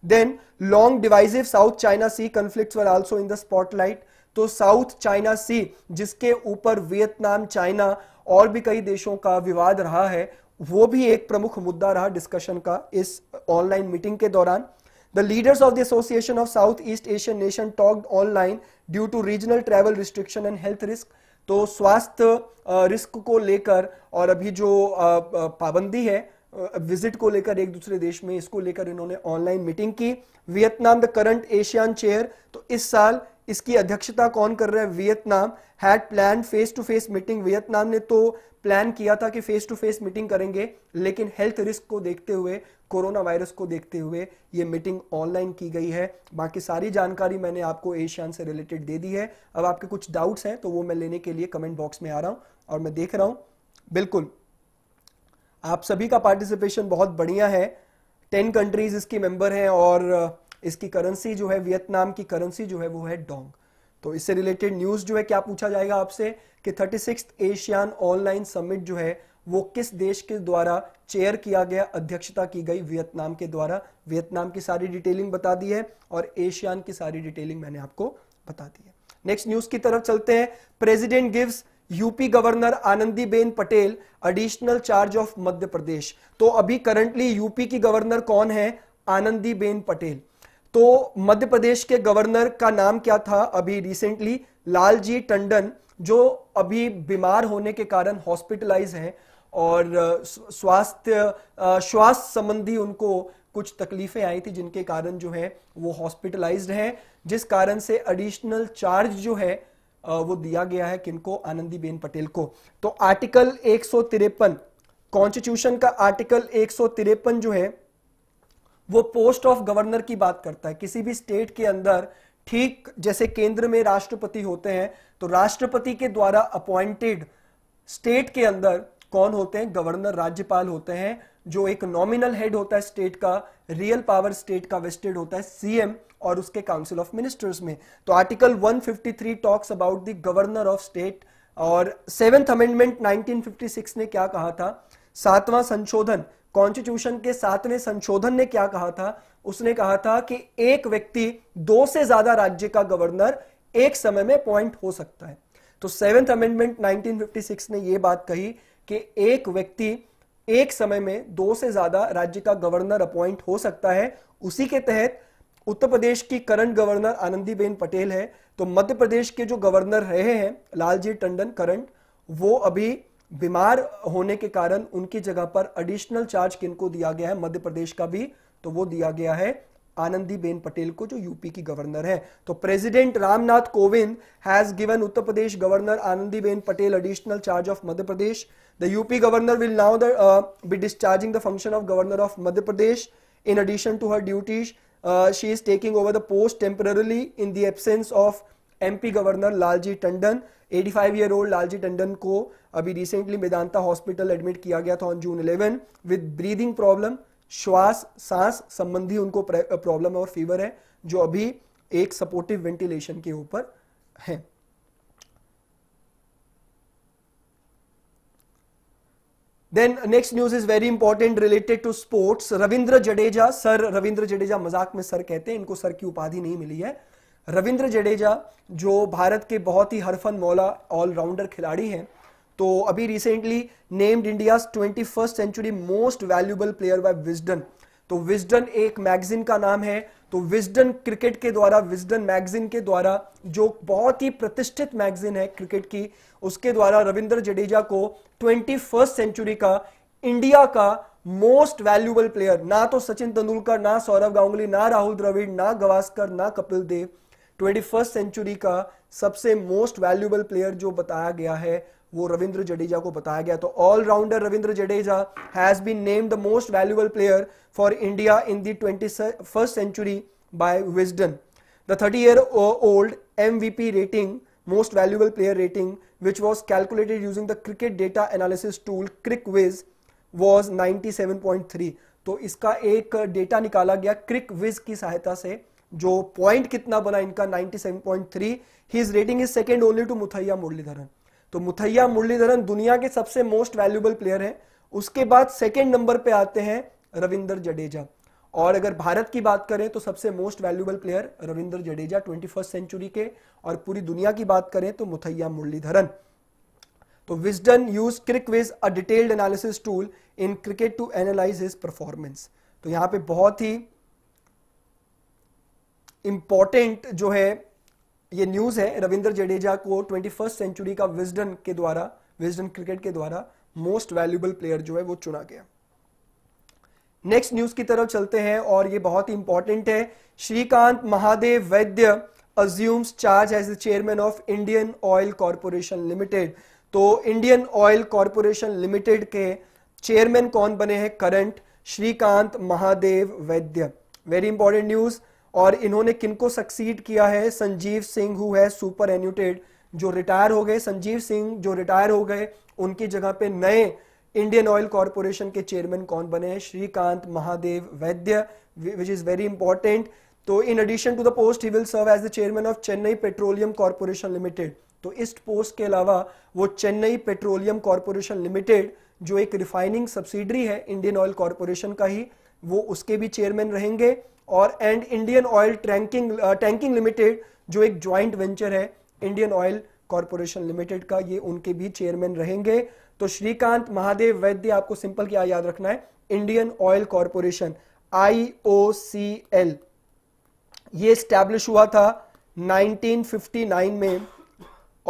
then long divisive South China Sea conflict were in the spotlight तो साउथ चाइना सी जिसके ऊपर वियतनाम चाइना और भी कई देशों का विवाद रहा है वो भी एक प्रमुख मुद्दा रहा डिस्कशन का इस ऑनलाइन मीटिंग के दौरान the leaders of the Association of south east Asian Nation talked online due to regional travel restriction and health risk तो स्वास्थ्य रिस्क को लेकर और अभी जो पाबंदी है विजिट को लेकर एक दूसरे देश में इसको लेकर इन्होंने ऑनलाइन मीटिंग की Vietnam the current ASEAN chair तो इस साल इसकी अध्यक्षता कौन कर रहा है Vietnam had plan face to face meeting Vietnam ने तो प्लान किया था कि फेस टू फेस मीटिंग करेंगे लेकिन हेल्थ रिस्क को देखते हुए कोरोना वायरस को देखते हुए ये मीटिंग ऑनलाइन की गई है बाकी सारी जानकारी मैंने आपको एशियान से रिलेटेड दे दी है अब आपके कुछ डाउट्स हैं तो वो मैं लेने के लिए कमेंट बॉक्स में आ रहा हूँ और मैं देख रहा हूँ बिल्कुल आप सभी का पार्टिसिपेशन बहुत बढ़िया है टेन कंट्रीज इसकी मेंबर हैं और इसकी करेंसी जो है वियतनाम की करेंसी जो है वो है डोंग तो इससे रिलेटेड न्यूज जो है क्या पूछा जाएगा आपसे कि थर्टी एशियान ऑनलाइन समिट जो है वो किस देश के द्वारा चेयर किया गया अध्यक्षता की गई वियतनाम के द्वारा वियतनाम की सारी डिटेलिंग बता दी है और एशियान की सारी डिटेलिंग मैंने आपको बता दी है नेक्स्ट न्यूज की तरफ चलते हैं president gives UP governor Anandiben Patel additional charge of Madhya Pradesh तो अभी करंटली यूपी की गवर्नर कौन है आनंदीबेन पटेल तो मध्य प्रदेश के गवर्नर का नाम क्या था अभी रिसेंटली लालजी टंडन जो अभी बीमार होने के कारण हॉस्पिटलाइज हैं और स्वास्थ्य श्वास संबंधी उनको कुछ तकलीफें आई थी जिनके कारण जो है वो हॉस्पिटलाइज हैं जिस कारण से एडिशनल चार्ज जो है वो दिया गया है किनको आनंदीबेन पटेल को तो आर्टिकल एक कॉन्स्टिट्यूशन का आर्टिकल एक जो है वो पोस्ट ऑफ गवर्नर की बात करता है किसी भी स्टेट के अंदर ठीक जैसे केंद्र में राष्ट्रपति होते हैं तो राष्ट्रपति के द्वारा अपॉइंटेड स्टेट के अंदर कौन होते हैं गवर्नर राज्यपाल होते हैं जो एक नॉमिनल हेड होता है स्टेट का रियल पावर स्टेट का वेस्टेड होता है सीएम और उसके काउंसिल ऑफ मिनिस्टर्स में तो article 153 talks about the governor of state और सेवेंथ अमेंडमेंट 1956 ने क्या कहा था सातवां संशोधन कॉन्स्टिट्यूशन के सातवें संशोधन ने क्या कहा था उसने कहा था कि एक व्यक्ति दो से ज्यादा राज्य का गवर्नर एक समय में अपॉइंट हो सकता है तो सेवेंथ अमेंडमेंट 1956 ने यह बात कही कि एक व्यक्ति एक समय में दो से ज्यादा राज्य का गवर्नर अपॉइंट हो सकता है उसी के तहत उत्तर प्रदेश की करंट गवर्नर आनंदीबेन पटेल है तो मध्य प्रदेश के जो गवर्नर रहे हैं लालजी टंडन करंट वो अभी बीमार होने के कारण उनकी जगह पर एडिशनल चार्ज किनको दिया गया है मध्य प्रदेश का भी तो वो दिया गया है आनंदी बेन पटेल को जो यूपी की गवर्नर है तो president Ramnath Kovind has given Uttar Pradesh governor Anandiben Patel additional charge of Madhya Pradesh the UP governor will now be discharging the function of governor of Madhya Pradesh in addition to her duties she is taking over the post temporarily in in the absence governor Lalji Tandon 85 year old Lalji Tandon को अभी recently Medanta hospital admit किया गया था on June 11 with breathing problem श्वास सांस संबंधी उनको problem और फीवर है जो अभी एक सपोर्टिव वेंटिलेशन के ऊपर है then next news is very important related to sports Ravindra Jadeja sir Ravindra Jadeja मजाक में सर कहते हैं इनको सर की उपाधि नहीं मिली है रविंद्र जडेजा जो भारत के बहुत ही हरफन मौला ऑलराउंडर खिलाड़ी हैं तो अभी recently named India twenty first century most valuable player by Wisden तो विजडन एक मैगजीन का नाम है तो विजडन क्रिकेट के द्वारा विजडन मैगजीन के द्वारा जो बहुत ही प्रतिष्ठित मैगजीन है क्रिकेट की उसके द्वारा रविंद्र जडेजा को ट्वेंटी फर्स्ट सेंचुरी का इंडिया का मोस्ट वैल्यूबल प्लेयर ना तो सचिन तेंदुलकर ना सौरव गांगुली ना राहुल द्रविड़ ना गवास्कर ना Kapil Dev twenty first century का सबसे मोस्ट वैल्यूबल प्लेयर जो बताया गया है वो रविंद्र जडेजा को बताया गया तो allrounder Ravindra Jadeja has been named the most valuable player for India in the twenty first century by Wisden the thirty year old MVP rating which was calculated using the cricket data analysis tool CricViz was ninety seven point three तो इसका एक data निकाला गया क्रिक विज की सहायता से जो point कितना बना इनका 97.3 his rating is second only to Muttiah Muralitharan तो मुथैया मुरलीधरन दुनिया के सबसे मोस्ट वैल्यूबल प्लेयर है उसके बाद सेकेंड नंबर पे आते हैं रविंदर जडेजा और अगर भारत की बात करें तो सबसे most valuable player Ravinder Jadeja twenty century के और पूरी दुनिया की बात करें तो मुथैया मुरलीधरन तो Wisden use CricViz a detailed analysis tool in cricket to analyse his performance तो यहां पे बहुत ही इंपॉर्टेंट जो है ये न्यूज़ है रविंद्र जडेजा को ट्वेंटी फर्स्ट सेंचुरी का विजडन के द्वारा विजडन क्रिकेट के द्वारा मोस्ट वैल्यूबल प्लेयर जो है वो चुना गया नेक्स्ट न्यूज की तरफ चलते हैं और ये बहुत ही इंपॉर्टेंट है Shrikant Mahadev Vaidya assumes charge as the chairman of Indian Oil Corporation Limited तो इंडियन ऑयल कॉरपोरेशन लिमिटेड के चेयरमैन कौन बने हैं करंट श्रीकांत महादेव वैद्य वेरी इंपॉर्टेंट न्यूज़ और इन्होंने किनको सक्सीड किया है संजीव सिंह हु है सुपर एन्यूटेड जो रिटायर हो गए संजीव सिंह जो रिटायर हो गए उनकी जगह पे नए इंडियन ऑयल कॉरपोरेशन के चेयरमैन कौन बने श्रीकांत महादेव वैद्य विच इज वेरी इंपॉर्टेंट तो in addition to the post he will serve as the chairman of Chennai Petroleum Corporation Limited तो इस पोस्ट के अलावा वो चेन्नई पेट्रोलियम कॉरपोरेशन लिमिटेड जो एक रिफाइनिंग सब्सिडरी है इंडियन ऑयल कॉरपोरेशन का ही वो उसके भी चेयरमैन रहेंगे और and Indian Oil tanking tanking limited जो एक ज्वाइंट वेंचर है इंडियन ऑयल कॉरपोरेशन लिमिटेड का ये उनके भी चेयरमैन रहेंगे तो श्रीकांत महादेव वैद्य आपको सिंपल क्या याद रखना है Indian Oil Corporation I O C L ये स्टैब्लिश हुआ था 1959 में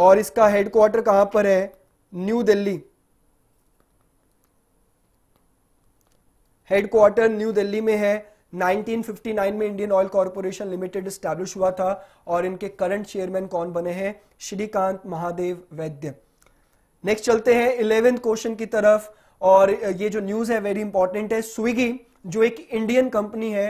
और इसका हेडक्वार्टर कहां पर है New Delhi headquarter New Delhi में है 1959 में Indian Oil Corporation Limited establish हुआ था और इनके करंट चेयरमैन कौन बने हैं श्रीकांत महादेव वैद्य नेक्स्ट चलते हैं इलेवेंथ क्वेश्चन की तरफ और ये जो न्यूज है वेरी इंपॉर्टेंट है स्विगी जो एक इंडियन कंपनी है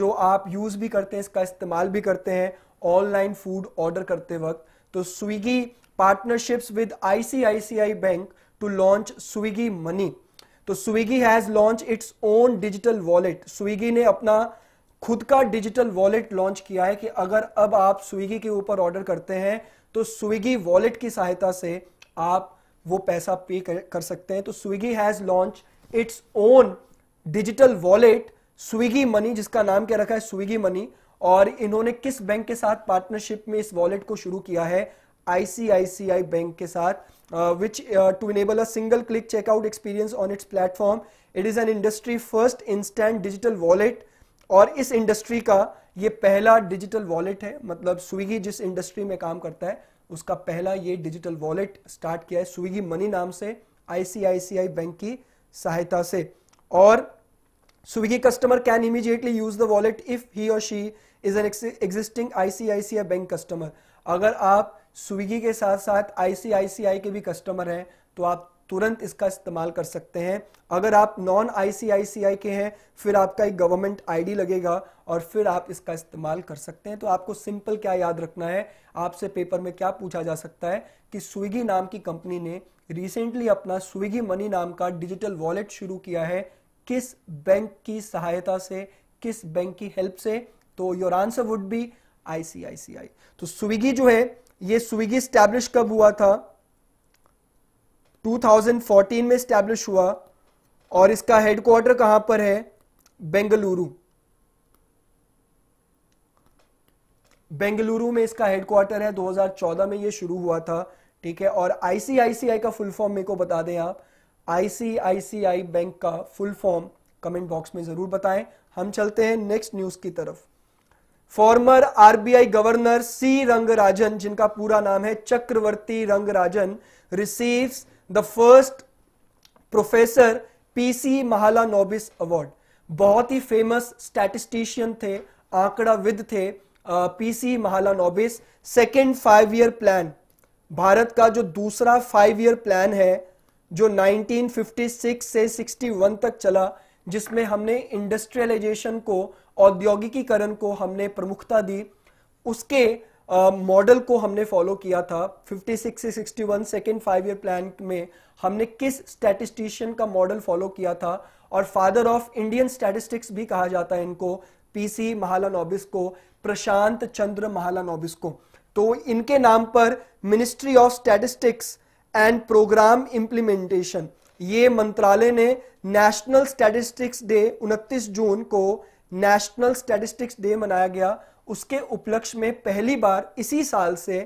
जो आप यूज भी करते हैं इसका इस्तेमाल भी करते हैं ऑनलाइन फूड ऑर्डर करते वक्त तो Swiggy partnerships with ICICI bank to launch Swiggy money तो Swiggy has launch its own digital wallet Swiggy ने अपना खुद का डिजिटल वॉलेट लॉन्च किया है कि अगर अब आप स्विगी के ऊपर ऑर्डर करते हैं तो स्विगी वॉलेट की सहायता से आप वो पैसा पे कर, कर सकते हैं तो Swiggy has launch its own digital wallet Swiggy money जिसका नाम क्या रखा है स्विगी मनी और इन्होंने किस बैंक के साथ पार्टनरशिप में इस वॉलेट को शुरू किया है आईसीआईसीआई बैंक के साथ uh, which uh, to enable a single click checkout experience on its platform it is an industry first instant digital wallet और इस इंडस्ट्री का ये पहला डिजिटल वॉलेट है मतलब स्विगी जिस इंडस्ट्री में काम करता है उसका पहला ये डिजिटल वॉलेट स्टार्ट किया है स्विगी मनी नाम से आईसीआईसीआई बैंक की सहायता से और Swiggy customer can immediately use the wallet if he और she is an existing ICICI bank customer अगर आप स्विगी के साथ साथ आईसीआईसीआई के भी कस्टमर हैं तो आप तुरंत इसका इस्तेमाल कर सकते हैं अगर आप नॉन आईसीआईसीआई के हैं फिर आपका एक गवर्नमेंट आईडी लगेगा और फिर आप इसका इस्तेमाल कर सकते हैं तो आपको सिंपल क्या याद रखना है आपसे पेपर में क्या पूछा जा सकता है कि स्विगी नाम की कंपनी ने रिसेंटली अपना स्विगी मनी नाम का डिजिटल वॉलेट शुरू किया है किस बैंक की सहायता से किस बैंक की हेल्प से तो your answer would be ICICI तो स्विगी जो है ये स्विगी स्टैब्लिश कब हुआ था 2014 में स्टैब्लिश हुआ और इसका हेडक्वार्टर कहां पर है बेंगलुरु बेंगलुरु में इसका हेडक्वार्टर है 2014 में ये शुरू हुआ था ठीक है और आईसीआईसीआई का फुल फॉर्म मेरे को बता दें आप आईसीआईसीआई बैंक का फुल फॉर्म कमेंट बॉक्स में जरूर बताएं हम चलते हैं नेक्स्ट न्यूज की तरफ former RBI governor C Rangarajan जिनका पूरा नाम है Chakravarthy Rangarajan receives the first professor PC Mahalanobis award बहुत ही फेमस स्टैटिस्टिशियन थे आंकड़ा विद थे PC Mahalanobis second five year plan Bharat का जो दूसरा फाइव ईयर प्लान है जो 1956 से 61 तक चला जिसमें हमने इंडस्ट्रियलाइजेशन को औद्योगिकीकरण को हमने प्रमुखता दी उसके मॉडल uh, को हमने फॉलो किया था 56 से 61 सेकेंड फाइव ईयर प्लान में हमने किस स्टैटिस्टिशियन का मॉडल फॉलो किया था और फादर ऑफ इंडियन स्टैटिस्टिक्स भी कहा जाता है इनको पीसी नोबिस को प्रशांत चंद्र नोबिस को तो इनके नाम पर ministry of statistics and programme implementation ये मंत्रालय ने नेशनल स्टैटिस्टिक्स डे उनतीस जून को नेशनल स्टैटिस्टिक्स डे मनाया गया उसके उपलक्ष्य में पहली बार इसी साल से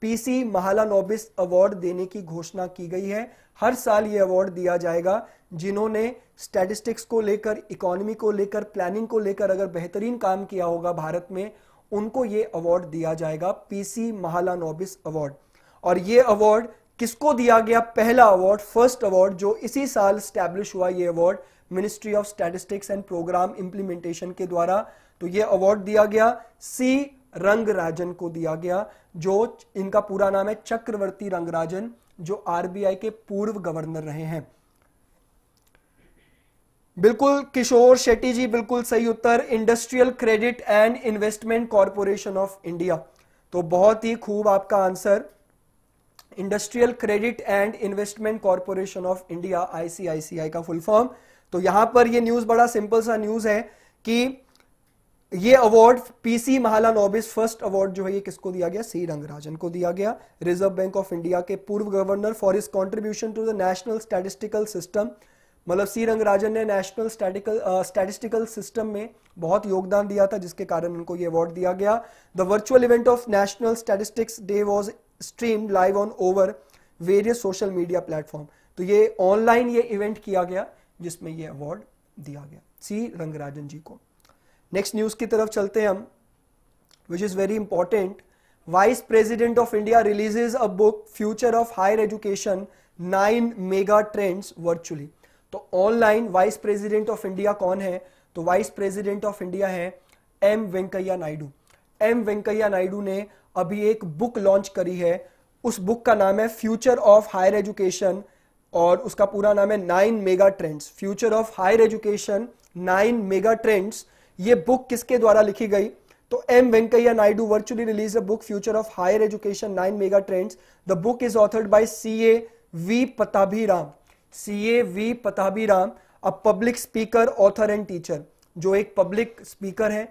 पीसी नोबिस अवार्ड देने की घोषणा की गई है हर साल ये अवार्ड दिया जाएगा जिन्होंने स्टैटिस्टिक्स को लेकर इकोनॉमी को लेकर प्लानिंग को लेकर अगर बेहतरीन काम किया होगा भारत में उनको ये अवार्ड दिया जाएगा पीसी महालानोबिस अवार्ड और ये अवार्ड किसको दिया गया पहला अवार्ड फर्स्ट अवार्ड जो इसी साल स्टैब्लिश हुआ ये award ministry of statistics and programme implementation के द्वारा तो ये अवार्ड दिया गया सी रंगराजन को दिया गया जो इनका पूरा नाम है चक्रवर्ती रंगराजन जो आरबीआई के पूर्व गवर्नर रहे हैं बिल्कुल किशोर शेट्टी जी बिल्कुल सही उत्तर industrial credit and investment corporation of India तो बहुत ही खूब आपका answer industrial credit and investment corporation of India ICICI का फुल फॉर्म तो यहां पर ये न्यूज बड़ा सिंपल सा न्यूज है कि ये अवार्ड पीसी महाला नोबिस फर्स्ट अवार्ड जो है ये किसको दिया गया सी रंगराजन को दिया गया रिजर्व बैंक ऑफ इंडिया के पूर्व governor for his contribution to the national statistical system मतलब सी रंगराजन ने नेशनल स्टैटिकल स्टैटिस्टिकल सिस्टम में बहुत योगदान दिया था जिसके कारण उनको ये अवार्ड दिया गया the virtual event of national statistics day was stream live on over various social media platform तो ये ऑनलाइन ये इवेंट किया गया जिसमें यह अवार्ड दिया गया सी रंगराजन जी को नेक्स्ट न्यूज की तरफ चलते हैं हम which is very important vice president of India releases a book future of higher education nine mega trends virtually तो online vice president of India कौन है तो वाइस प्रेसिडेंट ऑफ इंडिया है एम वेंकैया नायडू एम वेंकैया नायडू ने अभी एक बुक लॉन्च करी है उस बुक का नाम है फ्यूचर ऑफ हायर एजुकेशन और उसका पूरा नाम है nine mega trends future of higher education nine mega trends ये बुक किसके द्वारा लिखी गई तो M Venkaiah Naidu virtually release the book future of higher education nine mega trends the book is authored by C A V Pattabhi Ram C A V Pattabhi Ram a public speaker author and teacher जो एक public speaker है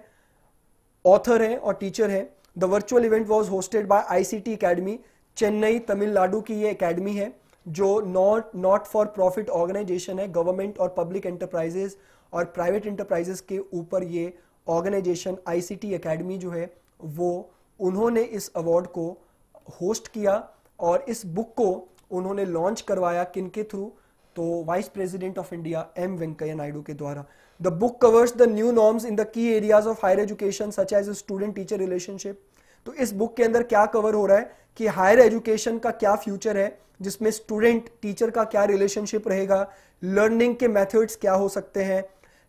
author है और teacher है the virtual event was hosted by ICT academy Chennai Tamil Nadu की ये academy है जो not not for profit organisation है गवर्नमेंट और पब्लिक एंटरप्राइजेस और प्राइवेट एंटरप्राइजेस के ऊपर ये ऑर्गेनाइजेशन आईसीटी एकेडमी जो है वो उन्होंने इस अवार्ड को होस्ट किया और इस बुक को उन्होंने लॉन्च करवाया किन के थ्रू तो vice president of India M Venkaiah Naidu के द्वारा the book covers the new norms in the key areas of higher education such as student teacher relationship तो इस बुक के अंदर क्या कवर हो रहा है कि हायर एजुकेशन का क्या फ्यूचर है जिसमें स्टूडेंट टीचर का क्या रिलेशनशिप रहेगा लर्निंग के मेथड्स क्या हो सकते हैं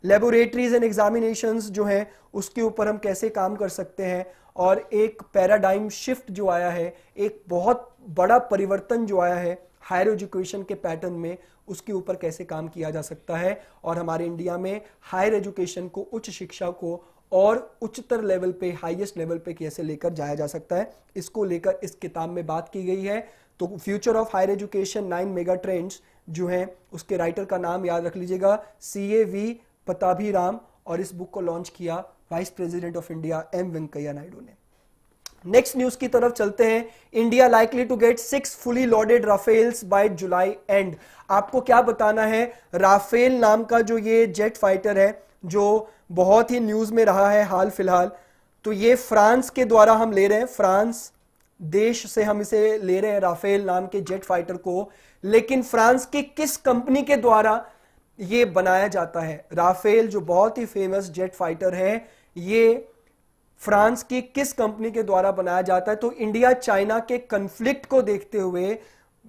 लेबोरेटरीज एंड एग्जामिनेशंस जो हैं उसके ऊपर हम कैसे काम कर सकते हैं और एक पैराडाइम शिफ्ट जो आया है एक बहुत बड़ा परिवर्तन जो आया है हायर एजुकेशन के पैटर्न में उसके ऊपर कैसे काम किया जा सकता है और हमारे इंडिया में हायर एजुकेशन को उच्च शिक्षा को और उच्चतर लेवल पे हाईएस्ट लेवल पे कैसे लेकर जाया जा सकता है इसको लेकर इस किताब में बात की गई है तो future of higher education nine mega trends जो है उसके राइटर का नाम याद रख लीजिएगा सी ए वी पताभी राम और इस बुक को लॉन्च किया vice president of India M Venkaiah Naidu ने नेक्स्ट न्यूज की तरफ चलते हैं India likely to get six fully loaded Rafales by July end आपको क्या बताना है राफेल नाम का जो ये जेट फाइटर है जो बहुत ही न्यूज़ में रहा है हाल फिलहाल तो ये फ्रांस के द्वारा हम ले रहे हैं फ्रांस देश से हम इसे ले रहे हैं राफेल नाम के जेट फाइटर को लेकिन फ्रांस के किस कंपनी के द्वारा ये बनाया जाता है राफेल जो बहुत ही फेमस जेट फाइटर है ये फ्रांस की किस कंपनी के द्वारा बनाया जाता है तो इंडिया चाइना के कंफ्लिक्ट को देखते हुए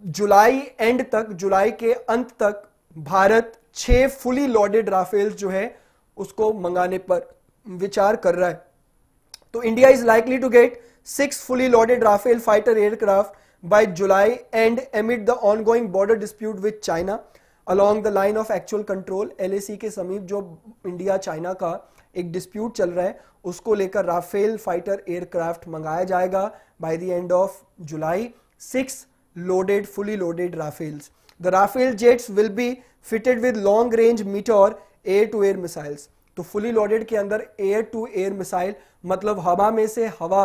जुलाई एंड तक जुलाई के अंत तक भारत छह फुली लॉडेड राफेल जो है उसको मंगाने पर विचार कर रहा है तो India is likely to get six fully loaded Rafale fighter aircraft by July end amid the ongoing border dispute with China along the line of actual control L के समीप जो इंडिया चाइना का एक dispute चल रहा है उसको लेकर राफेल फाइटर एयरक्राफ्ट मंगाया जाएगा by the end of July six loaded fully loaded Rafales the Rafale jets will be fitted with long range Meteor air to air missiles तो फुली लोडेड के अंदर एयर टू एयर मिसाइल मतलब हवा में से हवा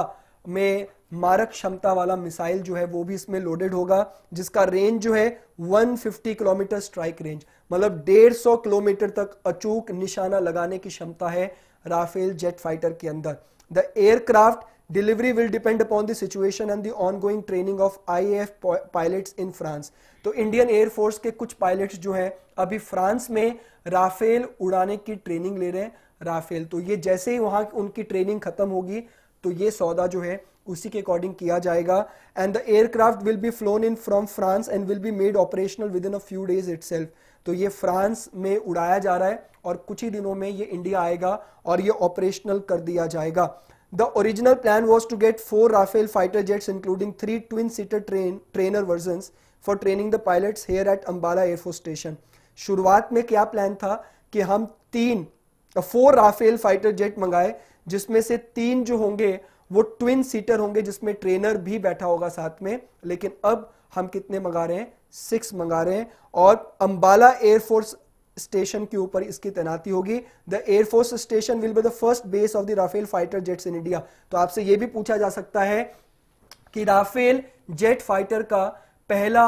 में मारक क्षमता वाला मिसाइल जो है वो भी इसमें लोडेड होगा जिसका रेंज जो है 150 किलोमीटर स्ट्राइक रेंज मतलब 150 किलोमीटर तक अचूक निशाना लगाने की क्षमता है राफेल जेट फाइटर के अंदर the aircraft delivery will depend upon the situation and the ongoing training of IAF pilots in France तो इंडियन एयरफोर्स के कुछ पायलट्स जो हैं अभी फ्रांस में राफेल उड़ाने की ट्रेनिंग ले रहे हैं राफेल तो ये जैसे ही वहां उनकी ट्रेनिंग खत्म होगी तो ये सौदा जो है उसी के अकॉर्डिंग किया जाएगा and the aircraft will be flown in from France and will be made operational within a few days it तो ये फ्रांस में उड़ाया जा रहा है और कुछ ही दिनों में ये इंडिया आएगा और ये ऑपरेशनल कर दिया जाएगा the original plan was to get four Rafale fighter jets including three twin seater train trainer version for training the pilot here at Ambala air force station शुरुआत में क्या प्लान था कि हम तीन फोर राफेल फाइटर जेट मंगाए जिसमें से तीन जो होंगे वो ट्विन सीटर होंगे जिसमें ट्रेनर भी बैठा होगा साथ में लेकिन अब हम कितने मंगा रहे हैं सिक्स मंगा रहे हैं और अंबाला एयरफोर्स स्टेशन के ऊपर इसकी तैनाती होगी the air force station will be the first base of the Rafale fighter jets in India तो आपसे यह भी पूछा जा सकता है कि राफेल जेट फाइटर का पहला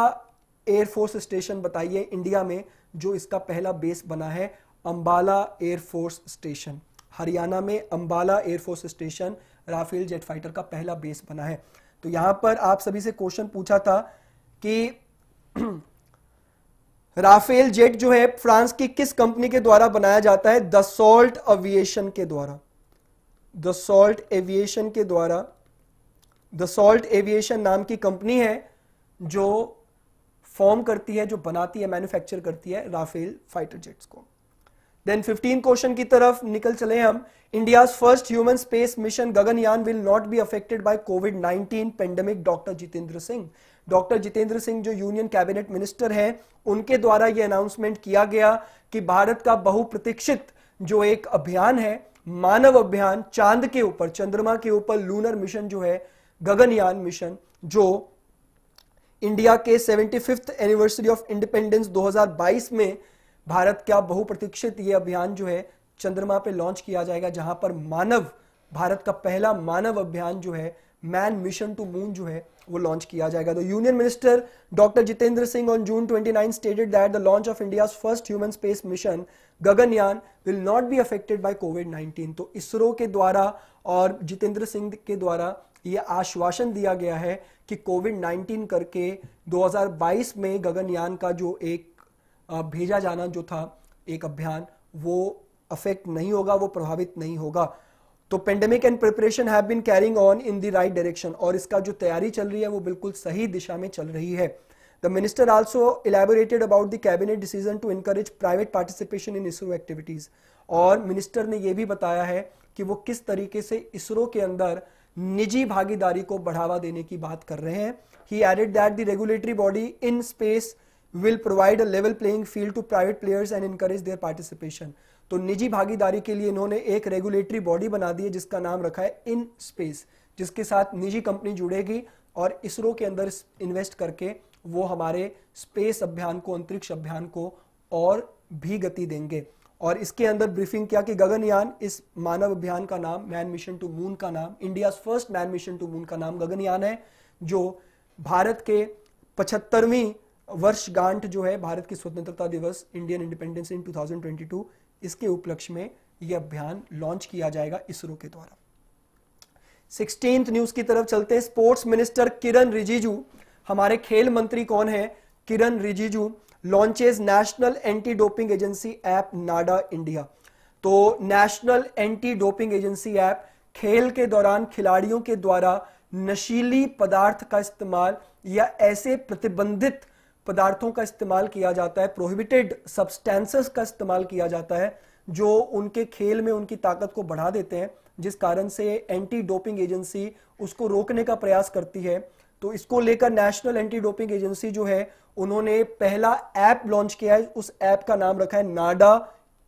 एयरफोर्स स्टेशन बताइए इंडिया में जो इसका पहला बेस बना है अंबाला एयरफोर्स स्टेशन हरियाणा में Ambala air force station Rafale jet fighter का पहला बेस बना है तो यहां पर आप सभी से क्वेश्चन पूछा था कि [CLEARS THROAT] राफेल जेट जो है फ्रांस की किस कंपनी के द्वारा बनाया जाता है द सोल्ट एविएशन के द्वारा द सोल्ट एविएशन के द्वारा द सोल्ट एविएशन नाम की कंपनी है जो फॉर्म करती है जो बनाती है मैन्युफैक्चर करती है राफेल फाइटर जेट्स को देन 15 क्वेश्चन की तरफ निकल चले हम India first human space mission Gaganyaan will not be affected by COVID 19 pandemic doctor Jitendra Singh doctor Jitendra Singh जो यूनियन कैबिनेट मिनिस्टर हैं उनके द्वारा यह अनाउंसमेंट किया गया कि भारत का बहुप्रतीक्षित जो एक अभियान है मानव अभियान चांद के ऊपर चंद्रमा के ऊपर लूनर मिशन जो है गगनयान मिशन जो इंडिया के seventy fifth anniversary of independence 2022 में भारत का बहुप्रतीक्षित ये अभियान जो है चंद्रमा पे लॉन्च किया जाएगा जहां पर मानव भारत का पहला मानव अभियान जो है मैन मिशन टू मून जो है वो लॉन्च किया जाएगा तो union minister doctor Jitendra Singh on June 29 stated that the launch of India first human space mission Gaganyaan will not be affected by COVID 19 तो इसरो के द्वारा और जितेंद्र सिंह के द्वारा ये आश्वासन दिया गया है कि कोविड 19 करके 2022 में गगनयान का जो एक भेजा जाना जो था एक अभियान वो अफेक्ट नहीं होगा वो प्रभावित नहीं होगा तो pandemic and preparation have been carrying on in the right direction और इसका जो तैयारी चल रही है वो बिल्कुल सही दिशा में चल रही है the minister also elaborated about the cabinet decision to encourage private participation in ISRO activities और मिनिस्टर ने यह भी बताया है कि वो किस तरीके से इसरो के अंदर निजी भागीदारी को बढ़ावा देने की बात कर रहे हैं he added that the regulatory body in space will provide a level playing field to private players and encourage their participation तो निजी भागीदारी के लिए इन्होंने एक रेगुलेटरी बॉडी बना दी है जिसका नाम रखा है इन स्पेस जिसके साथ निजी कंपनी जुड़ेगी और इसरो के अंदर इन्वेस्ट करके वो हमारे स्पेस अभियान को अंतरिक्ष अभियान को और भी गति देंगे और इसके अंदर ब्रीफिंग किया कि गगनयान इस मानव अभियान का नाम मैन मिशन टू मून का नाम India first man mission to moon का नाम गगनयान है जो भारत के पचहत्तरवीं वर्षगांठ जो है भारत की स्वतंत्रता दिवस इंडियन इंडिपेंडेंस इन 2022 इसके उपलक्ष्य में यह अभियान लॉन्च किया जाएगा इसरो के द्वारा सिक्सटीन न्यूज की तरफ चलते हैं स्पोर्ट्स मिनिस्टर किरण रिजिजू हमारे खेल मंत्री कौन है Kiran Rijiju launches national anti doping agency app NADA India तो national anti doping agency app खेल के दौरान खिलाड़ियों के द्वारा नशीली पदार्थ का इस्तेमाल या ऐसे प्रतिबंधित पदार्थों का इस्तेमाल किया जाता है प्रोहिबिटेड सब्सटेंसेस का इस्तेमाल किया जाता है जो उनके खेल में उनकी ताकत को बढ़ा देते हैं जिस कारण से एंटी डोपिंग एजेंसी उसको रोकने का प्रयास करती है तो इसको लेकर नेशनल एंटी डोपिंग एजेंसी जो है उन्होंने पहला ऐप लॉन्च किया है उस ऐप का नाम रखा है नाडा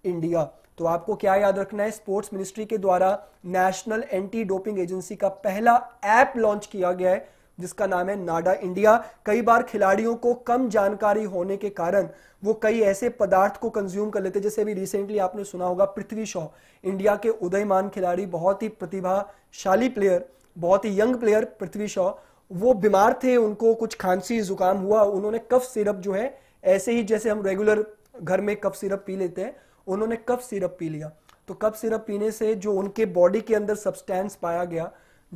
इंडिया तो आपको क्या याद रखना है स्पोर्ट्स मिनिस्ट्री के द्वारा नेशनल एंटी डोपिंग एजेंसी का पहला ऐप लॉन्च किया गया है जिसका नाम है नाडा इंडिया कई बार खिलाड़ियों को कम जानकारी होने के कारण वो कई ऐसे पदार्थ को कंज्यूम कर लेते जैसे अभी रिसेंटली आपने सुना होगा पृथ्वी शॉ इंडिया के उदयमान खिलाड़ी बहुत ही प्रतिभाशाली प्लेयर बहुत ही यंग प्लेयर पृथ्वी शॉ वो बीमार थे उनको कुछ खांसी जुकाम हुआ उन्होंने कफ सिरप जो है ऐसे ही जैसे हम रेगुलर घर में कफ सिरप पी लेते हैं उन्होंने कफ सिरप पी लिया तो कफ सिरप पीने से जो उनके बॉडी के अंदर सब्सटेंस पाया गया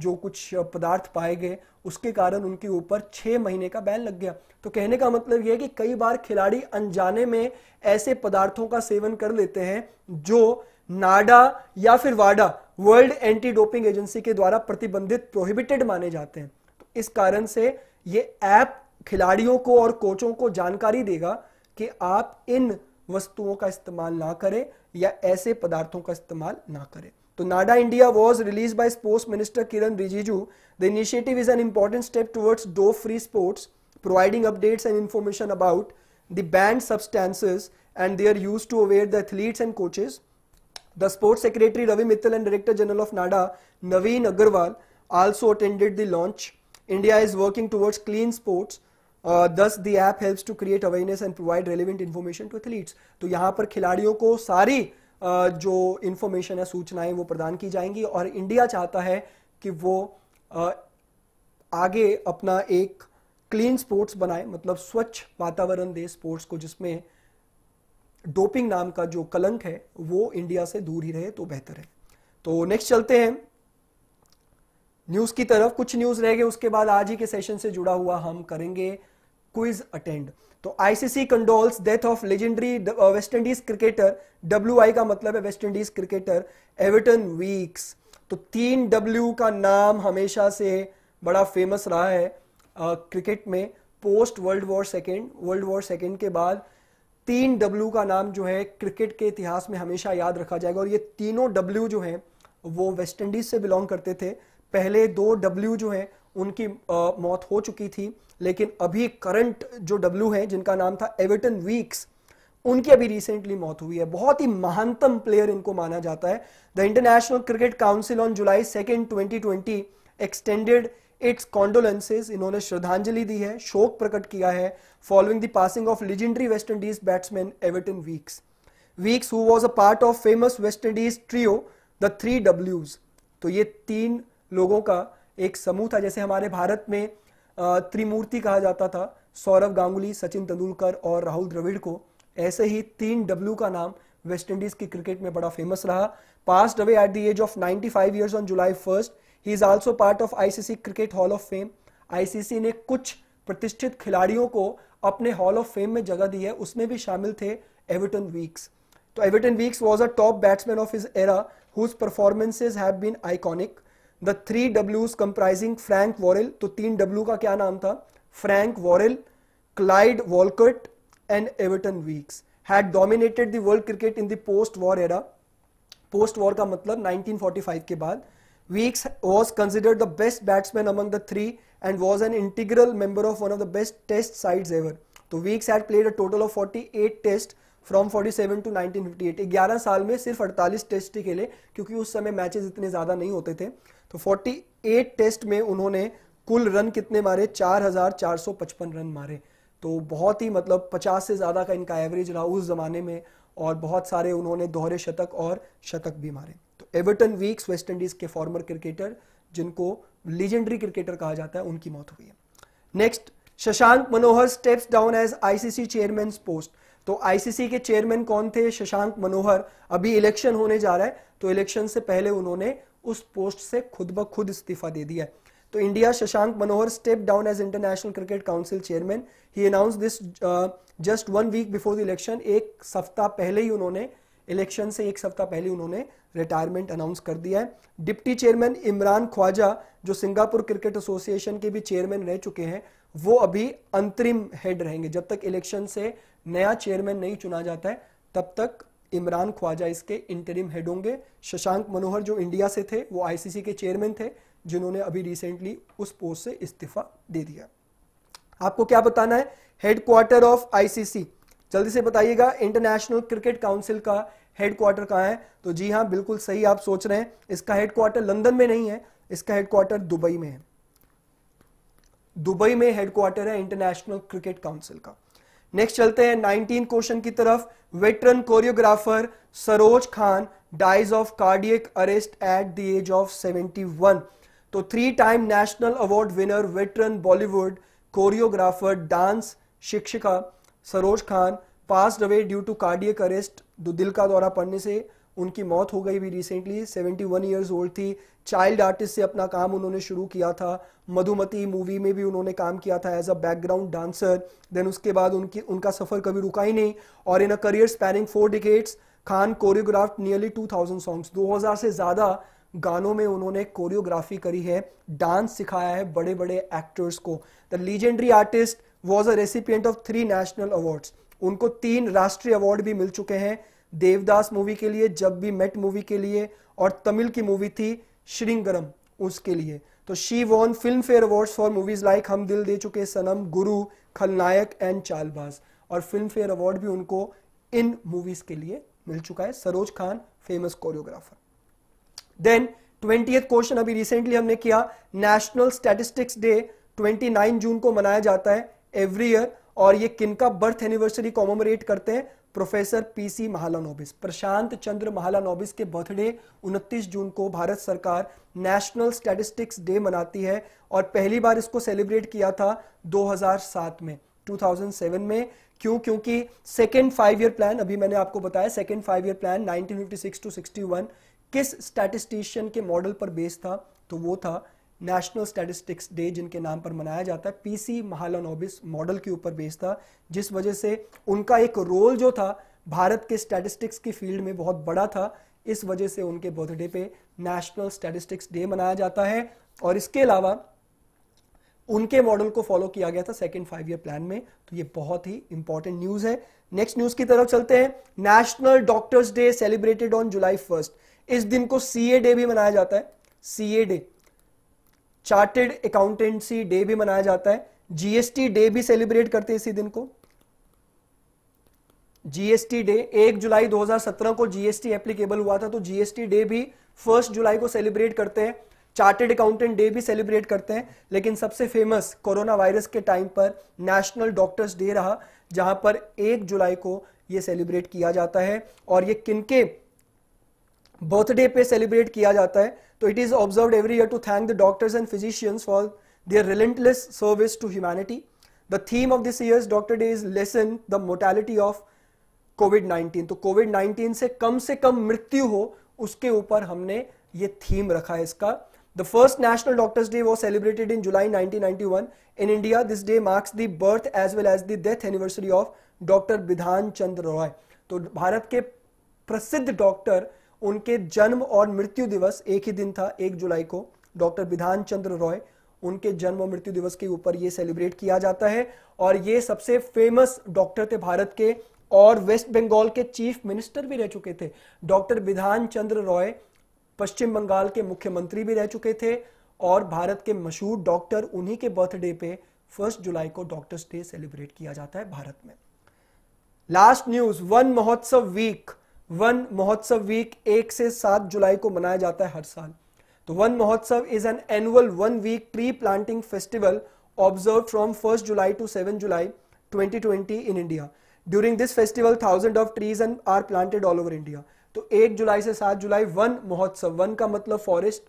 जो कुछ पदार्थ पाए गए उसके कारण उनके ऊपर छह महीने का बैन लग गया तो कहने का मतलब यह है कि कई बार खिलाड़ी अनजाने में ऐसे पदार्थों का सेवन कर लेते हैं जो नाडा या फिर वाडा वर्ल्ड एंटी डोपिंग एजेंसी के द्वारा प्रतिबंधित प्रोहिबिटेड माने जाते हैं इस कारण से ये ऐप खिलाड़ियों को और कोचों को जानकारी देगा कि आप इन वस्तुओं का इस्तेमाल ना करें या ऐसे पदार्थों का इस्तेमाल ना करें तो NADA India was release by sports minister Kiran Rijiju the initiative is an important step towards dope free sports providing updates and information about the banned substances and they are use to aware the athletes and coaches the sports secretary Ravi Mittal and director general of NADA Naveen Agarwal also attended the launch India is working towards clean sports. This uh, the app helps to create awareness and provide relevant information to athletes तो यहाँ पर खिलाड़ियों को सारी uh, जो information है सूचनाएं वो प्रदान की जाएंगी और इंडिया चाहता है कि वो uh, आगे अपना एक क्लीन स्पोर्ट्स बनाए मतलब स्वच्छ वातावरण दे स्पोर्ट्स को जिसमें डोपिंग नाम का जो कलंक है वो इंडिया से दूर ही रहे तो बेहतर है तो नेक्स्ट चलते हैं न्यूज की तरफ कुछ न्यूज रह गए उसके बाद आज ही के सेशन से जुड़ा हुआ हम करेंगे क्विज अटेंड तो ICC condoles death of legendary West Indies cricketer W I का मतलब है West Indies cricketer Everton Weekes तो तीन डब्ल्यू का नाम हमेशा से बड़ा फेमस रहा है आ, uh, क्रिकेट में post world war second world war second के बाद तीन डब्ल्यू का नाम जो है क्रिकेट के इतिहास में हमेशा याद रखा जाएगा और ये तीनों डब्ल्यू जो है वो वेस्ट इंडीज से बिलोंग करते थे पहले दो डब्ल्यू जो हैं उनकी आ, मौत हो चुकी थी लेकिन अभी करंट जो डब्ल्यू हैं जिनका नाम था एवर्टन वीक्स उनकी अभी रिसेंटली मौत हुई है बहुत ही महानतम प्लेयर इनको माना जाता है the International Cricket Council on July second twenty extended its condolences इन्होंने श्रद्धांजलि दी है शोक प्रकट किया है following the passing of legendary West Indies batsman Everton Weekes Weekes who was a part of famous West Indies trio the three डब्ल्यूज तो ये तीन लोगों का एक समूह था जैसे हमारे भारत में त्रिमूर्ति कहा जाता था सौरव गांगुली सचिन तेंदुलकर और राहुल द्रविड़ को ऐसे ही तीन डब्ल्यू का नाम वेस्ट इंडीज की क्रिकेट में बड़ा फेमस रहा pass away at the age of 95 five years on July first he is also part of ICC cricket hall of fame ICC ने कुछ प्रतिष्ठित खिलाड़ियों को अपने हॉल ऑफ फेम में जगह दी है उसमें भी शामिल थे एविटन वीक्स तो Everton Weekes was a top batsman of his era whose performances have been iconic the three डब्ल्यूज कंप्राइजिंग फ्रैंक वॉरिल तो तीन डब्ल्यू का क्या नाम था Frank Worrell Clyde Walcott and Everton Weekes had dominated the world cricket in the post war era post war का मतलब 1945 के बाद Weekes was considered the best batsman among the three and was an integral member of one of the best test sides ever तो Weekes had played a total of 48 test from 47 to 1958 11 साल में सिर्फ 48 test ही खेले क्योंकि उस समय matches इतने ज़्यादा नहीं होते थे तो 48 टेस्ट में उन्होंने कुल रन कितने मारे 4,455 रन मारे तो बहुत ही मतलब 50 से ज़्यादा का इनका एवरेज रहा उस ज़माने में और बहुत सारे उन्होंने दोहरे शतक और शतक भी मारे तो एवर्टन वीक्स वेस्ट इंडीज़ के फॉर्मर क्रिकेटर जिनको लीजेंडरी क्रिकेटर कहा जाता है उनकी मौत हुई है next Shashank Manohar steps down as ICC chairman post तो आईसीसी के चेयरमैन कौन थे शशांक मनोहर अभी इलेक्शन होने जा रहा है तो इलेक्शन से पहले उन्होंने उस पोस्ट से खुद ब खुद इस्तीफा दे दिया तो India Shashank Manohar step down as International Cricket Council chairman he announce this just one week before the election एक सप्ताह पहले ही उन्होंने इलेक्शन से एक सप्ताह पहले उन्होंने रिटायरमेंट अनाउंस कर दिया है डिप्टी चेयरमैन इमरान ख्वाजा जो सिंगापुर क्रिकेट एसोसिएशन के भी चेयरमैन रह चुके हैं वो अभी अंतरिम हेड रहेंगे जब तक इलेक्शन से नया चेयरमैन नहीं चुना जाता है तब तक इमरान ख्वाजा इसके इंटरिम हेड होंगे शशांक मनोहर जो इंडिया से थे वो आईसीसी के चेयरमैन थे जिन्होंने अभी रिसेंटली उस पोस्ट से इस्तीफा दे दिया आपको क्या बताना है हेडक्वार्टर ऑफ आईसीसी जल्दी से बताइएगा इंटरनेशनल क्रिकेट काउंसिल का हेडक्वार्टर कहाँ है तो जी हाँ बिल्कुल सही आप सोच रहे हैं इसका हेडक्वार्टर लंदन में नहीं है इसका हेडक्वार्टर दुबई में है दुबई में हेडक्वार्टर है इंटरनेशनल क्रिकेट काउंसिल का नेक्स्ट चलते हैं नाइनटीन क्वेश्चन की तरफ veteran choreographer Saroj Khan dies of cardiac arrest at the age of seventy one तो three time national award winner veteran Bollywood choreographer dance शिक्षिका Saroj Khan pass away due to cardiac arrest दिल का दौरा पड़ने से उनकी मौत हो गई भी रिसेंटली 71 वन ईयर्स ओल्ड थी चाइल्ड आर्टिस्ट से अपना काम उन्होंने शुरू किया था मधुमती मूवी में भी उन्होंने काम किया था as a background dancer then उसके बाद उनकी उनका सफ़र कभी रुका ही नहीं और in a career spanning four decades Khan choreograph nearly 2000 songs 2000 से ज़्यादा गानों में उन्होंने कोरियोग्राफी करी है डांस सिखाया है बड़े बड़े एक्टर्स को the legendary artist was a recipient of three national awards उनको तीन राष्ट्रीय अवार्ड भी मिल चुके हैं देवदास मूवी के लिए जब भी मेट मूवी के लिए और तमिल की मूवी थी श्रृंगरम उसके लिए तो she won Filmfare award for movies like Hum Dil दे चुके सनम गुरु खलनायक एंड चालबाज और फिल्म फेयर अवार्ड भी उनको इन मूवीज के लिए मिल चुका है Saroj Khan famous choreographer then twenty question अभी रिसेंटली हमने किया नेशनल स्टेटिस्टिक्स डे 29 जून को मनाया जाता है एवरी ईयर और ये किनका बर्थ एनिवर्सरी कॉमोमरेट करते हैं प्रोफेसर पीसी महालानोबिस प्रशांत चंद्र महालानोबिस के बर्थडे 29 जून को भारत सरकार नेशनल स्टैटिस्टिक्स डे मनाती है और पहली बार इसको सेलिब्रेट किया था 2007 में 2007 में क्यों क्योंकि सेकेंड फाइव ईयर प्लान अभी मैंने आपको बताया second five year plan 1956 to 61 किस स्टैटिस्टिशियन के मॉडल पर बेस्ड था तो वो था नेशनल स्टैटिस्टिक्स डे जिनके नाम पर मनाया जाता है पीसी महालानोबिस मॉडल के ऊपर बेस था जिस वजह से उनका एक रोल जो था भारत के स्टैटिस्टिक्स की फील्ड में बहुत बड़ा था इस वजह से उनके बर्थडे पे नेशनल स्टैटिस्टिक्स डे मनाया जाता है और इसके अलावा उनके मॉडल को फॉलो किया गया था सेकेंड फाइव ईयर प्लान में तो ये बहुत ही इंपॉर्टेंट न्यूज है नेक्स्ट न्यूज की तरफ चलते हैं national doctors day celebrated on July first इस दिन को सीए डे भी मनाया जाता है CA day chartered accountancy day भी मनाया जाता है जीएसटी डे भी सेलिब्रेट करते हैं इसी दिन को जीएसटी डे एक जुलाई 2017 को जीएसटी एप्लीकेबल हुआ था तो जीएसटी डे भी फर्स्ट जुलाई को सेलिब्रेट करते हैं चार्टेड अकाउंटेंट डे भी सेलिब्रेट करते हैं लेकिन सबसे फेमस कोरोना वायरस के टाइम पर नेशनल डॉक्टर्स डे रहा जहां पर एक जुलाई को यह सेलिब्रेट किया जाता है और ये किनके बर्थडे पे सेलिब्रेट किया जाता है तो it is observe every year to thank the doctors and physicians for their relentless service to humanity the theme of this year doctor day is lessen the mortality of Covid 19 तो Covid 19 से कम से कम मृत्यु हो उसके ऊपर हमने ये theme रखा है इसका the first national doctors day was celebrated in July nineteen ninety one in India this day marks the birth as well as the death anniversary of doctor Bidhan Chandra Roy तो भारत के प्रसिद्ध डॉक्टर उनके जन्म और मृत्यु दिवस एक ही दिन था एक जुलाई को डॉक्टर विधान चंद्र रॉय उनके जन्म और मृत्यु दिवस के ऊपर ये सेलिब्रेट किया जाता है और ये सबसे फेमस डॉक्टर थे भारत के और वेस्ट बंगाल के चीफ मिनिस्टर भी रह चुके थे डॉक्टर विधान चंद्र रॉय पश्चिम बंगाल के मुख्यमंत्री भी रह चुके थे और भारत के मशहूर डॉक्टर उन्हीं के बर्थडे पे फर्स्ट जुलाई को डॉक्टर्स डे सेलिब्रेट किया जाता है भारत में last news Van Mahotsav week Van Mahotsav week एक से सात जुलाई को मनाया जाता है हर साल तो Van Mahotsav is an annual one week tree planting festival observe from first July to seven July 2020 in India during this festival thousand of trees and are planted all over India तो एक जुलाई से सात जुलाई वन महोत्सव वन का मतलब forest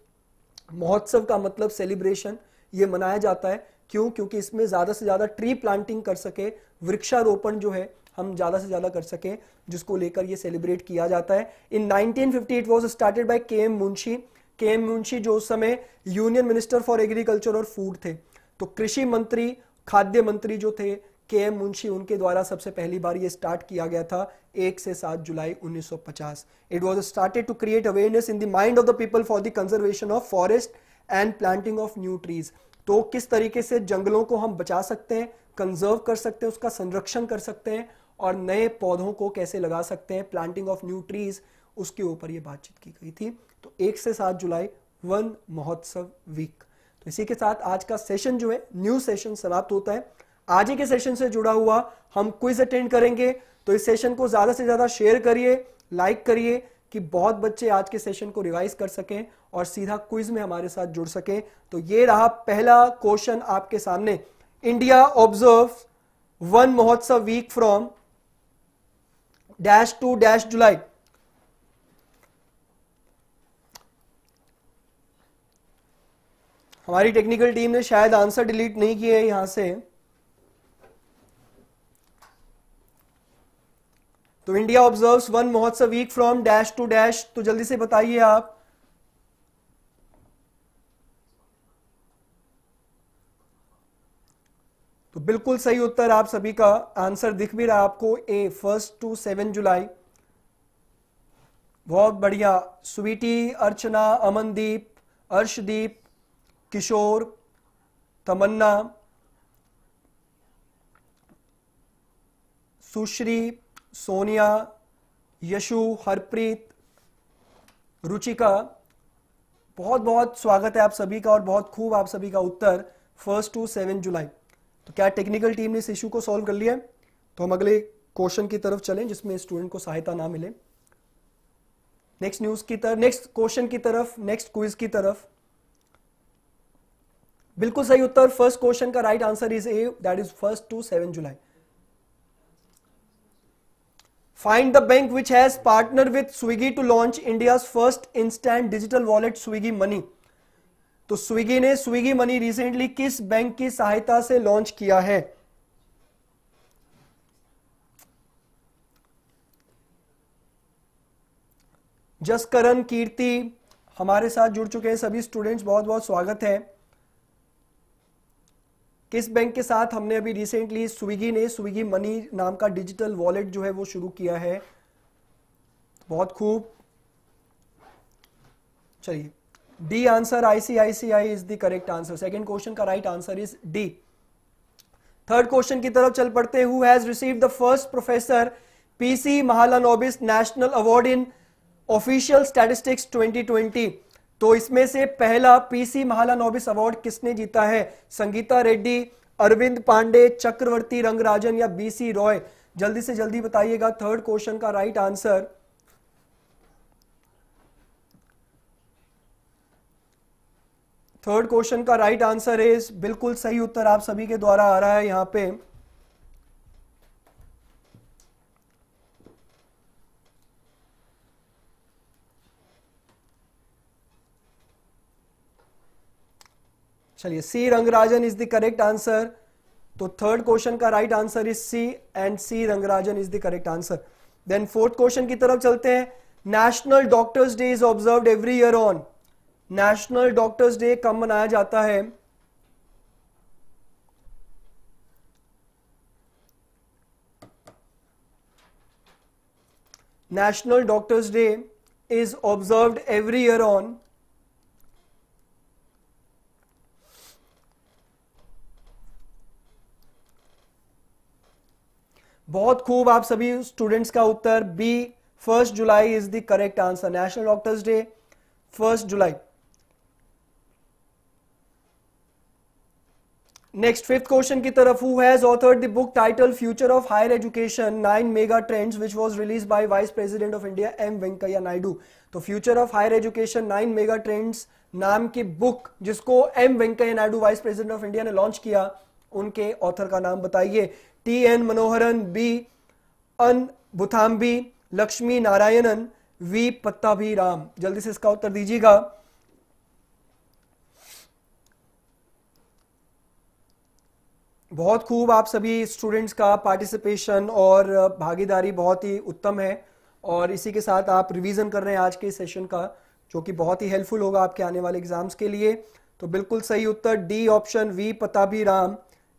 महोत्सव का मतलब सेलिब्रेशन ये मनाया जाता है क्यों क्योंकि इसमें ज़्यादा से ज़्यादा ट्री प्लांटिंग कर सके वृक्षारोपण जो है हम ज़्यादा से ज़्यादा कर सकें जिसको लेकर ये सेलिब्रेट किया जाता है in 1950 fifty it was started by K M Munshi K M Munshi जो उस समय यूनियन मिनिस्टर फॉर एग्रीकल्चर और फूड थे तो कृषि मंत्री खाद्य मंत्री जो थे के एम मुंशी उनके द्वारा सबसे पहली बार ये स्टार्ट किया गया था एक से सात जुलाई 1950 it was started to create awareness in the mind of the people for the conservation of forest and planting of new trees तो किस तरीके से जंगलों को हम बचा सकते हैं कंजर्व कर सकते हैं उसका संरक्षण कर सकते हैं और नए पौधों को कैसे लगा सकते हैं प्लांटिंग ऑफ न्यू ट्रीज उसके ऊपर ये बातचीत की गई थी तो एक से सात जुलाई वन महोत्सव वीक तो इसी के साथ आज का सेशन जो है न्यू सेशन समाप्त होता है आज ही के सेशन से जुड़ा हुआ हम क्विज अटेंड करेंगे तो इस सेशन को ज्यादा से ज्यादा शेयर करिए लाइक करिए कि बहुत बच्चे आज के सेशन को रिवाइज कर सकें और सीधा क्विज में हमारे साथ जुड़ सकें तो ये रहा पहला क्वेश्चन आपके सामने India observe Van Mahotsav week from dash to dash July हमारी टेक्निकल टीम ने शायद आंसर डिलीट नहीं किए यहां से तो India observes Van Mahotsav week from dash to dash तो जल्दी से बताइए आप तो बिल्कुल सही उत्तर आप सभी का आंसर दिख भी रहा आपको A first to seven July बहुत बढ़िया स्वीटी अर्चना अमनदीप अर्शदीप किशोर तमन्ना सुश्री सोनिया यशु हरप्रीत रुचिका बहुत बहुत स्वागत है आप सभी का और बहुत खूब आप सभी का उत्तर फर्स्ट टू सेवन जुलाई तो क्या टेक्निकल टीम ने इस इशू को सॉल्व कर लिया तो हम अगले क्वेश्चन की तरफ चलें जिसमें स्टूडेंट को सहायता ना मिले नेक्स्ट न्यूज की तरफ नेक्स्ट क्वेश्चन की तरफ नेक्स्ट क्विज की तरफ बिल्कुल सही उत्तर फर्स्ट क्वेश्चन का right answer is A that is first to seven July find the bank which has partner with Swiggy to launch India first instant digital wallet Swiggy money तो स्विगी ने स्विगी मनी रिसेंटली किस bank की सहायता से launch किया है जसकरण कीर्ति हमारे साथ जुड़ चुके हैं सभी स्टूडेंट्स बहुत बहुत स्वागत है किस बैंक के साथ हमने अभी रिसेंटली स्विगी ने स्विगी मनी नाम का डिजिटल वॉलेट जो है वो शुरू किया है बहुत खूब चलिए D answer ICICI is the correct answer. Second question का right answer is D. Third question की तरफ चल पड़ते who has received the first professor PC Mahalanobis National Award in Official Statistics 2020. तो इसमें से पहला पीसी महालानोबिस अवार्ड किसने जीता है संगीता रेड्डी अरविंद पांडे चक्रवर्ती रंगराजन या बीसी रॉय जल्दी से जल्दी बताइएगा थर्ड क्वेश्चन का right right answer third question का राइट आंसर इज बिल्कुल सही उत्तर आप सभी के द्वारा आ रहा है यहां पे चलिए C Rangarajan is the correct answer तो थर्ड क्वेश्चन का right answer is C and C Rangarajan is the correct answer then fourth question की तरफ चलते हैं national doctors day is observe every year on national doctors day कब मनाया जाता है national doctors day is observe every year on बहुत खूब आप सभी स्टूडेंट्स का उत्तर B first July is the correct answer national doctors day first July next fifth question की तरफ who has authored the book title future of higher education nine mega trends which was release by vice president of India M Venkaiah Naidu तो future of higher education nine mega trends नाम की book जिसको M Venkaiah Naidu vice president of India ने launch किया उनके author का नाम बताइए T N Manoharan B Anbuthambi Lakshmi Narayanan V पत्ता भी राम जल्दी से इसका उत्तर दीजिएगा बहुत खूब आप सभी स्टूडेंट्स का पार्टिसिपेशन और भागीदारी बहुत ही उत्तम है और इसी के साथ आप रिवीजन कर रहे हैं आज के सेशन का जो कि बहुत ही हेल्पफुल होगा आपके आने वाले एग्जाम्स के लिए तो बिल्कुल सही उत्तर D option V Pattabhi Ram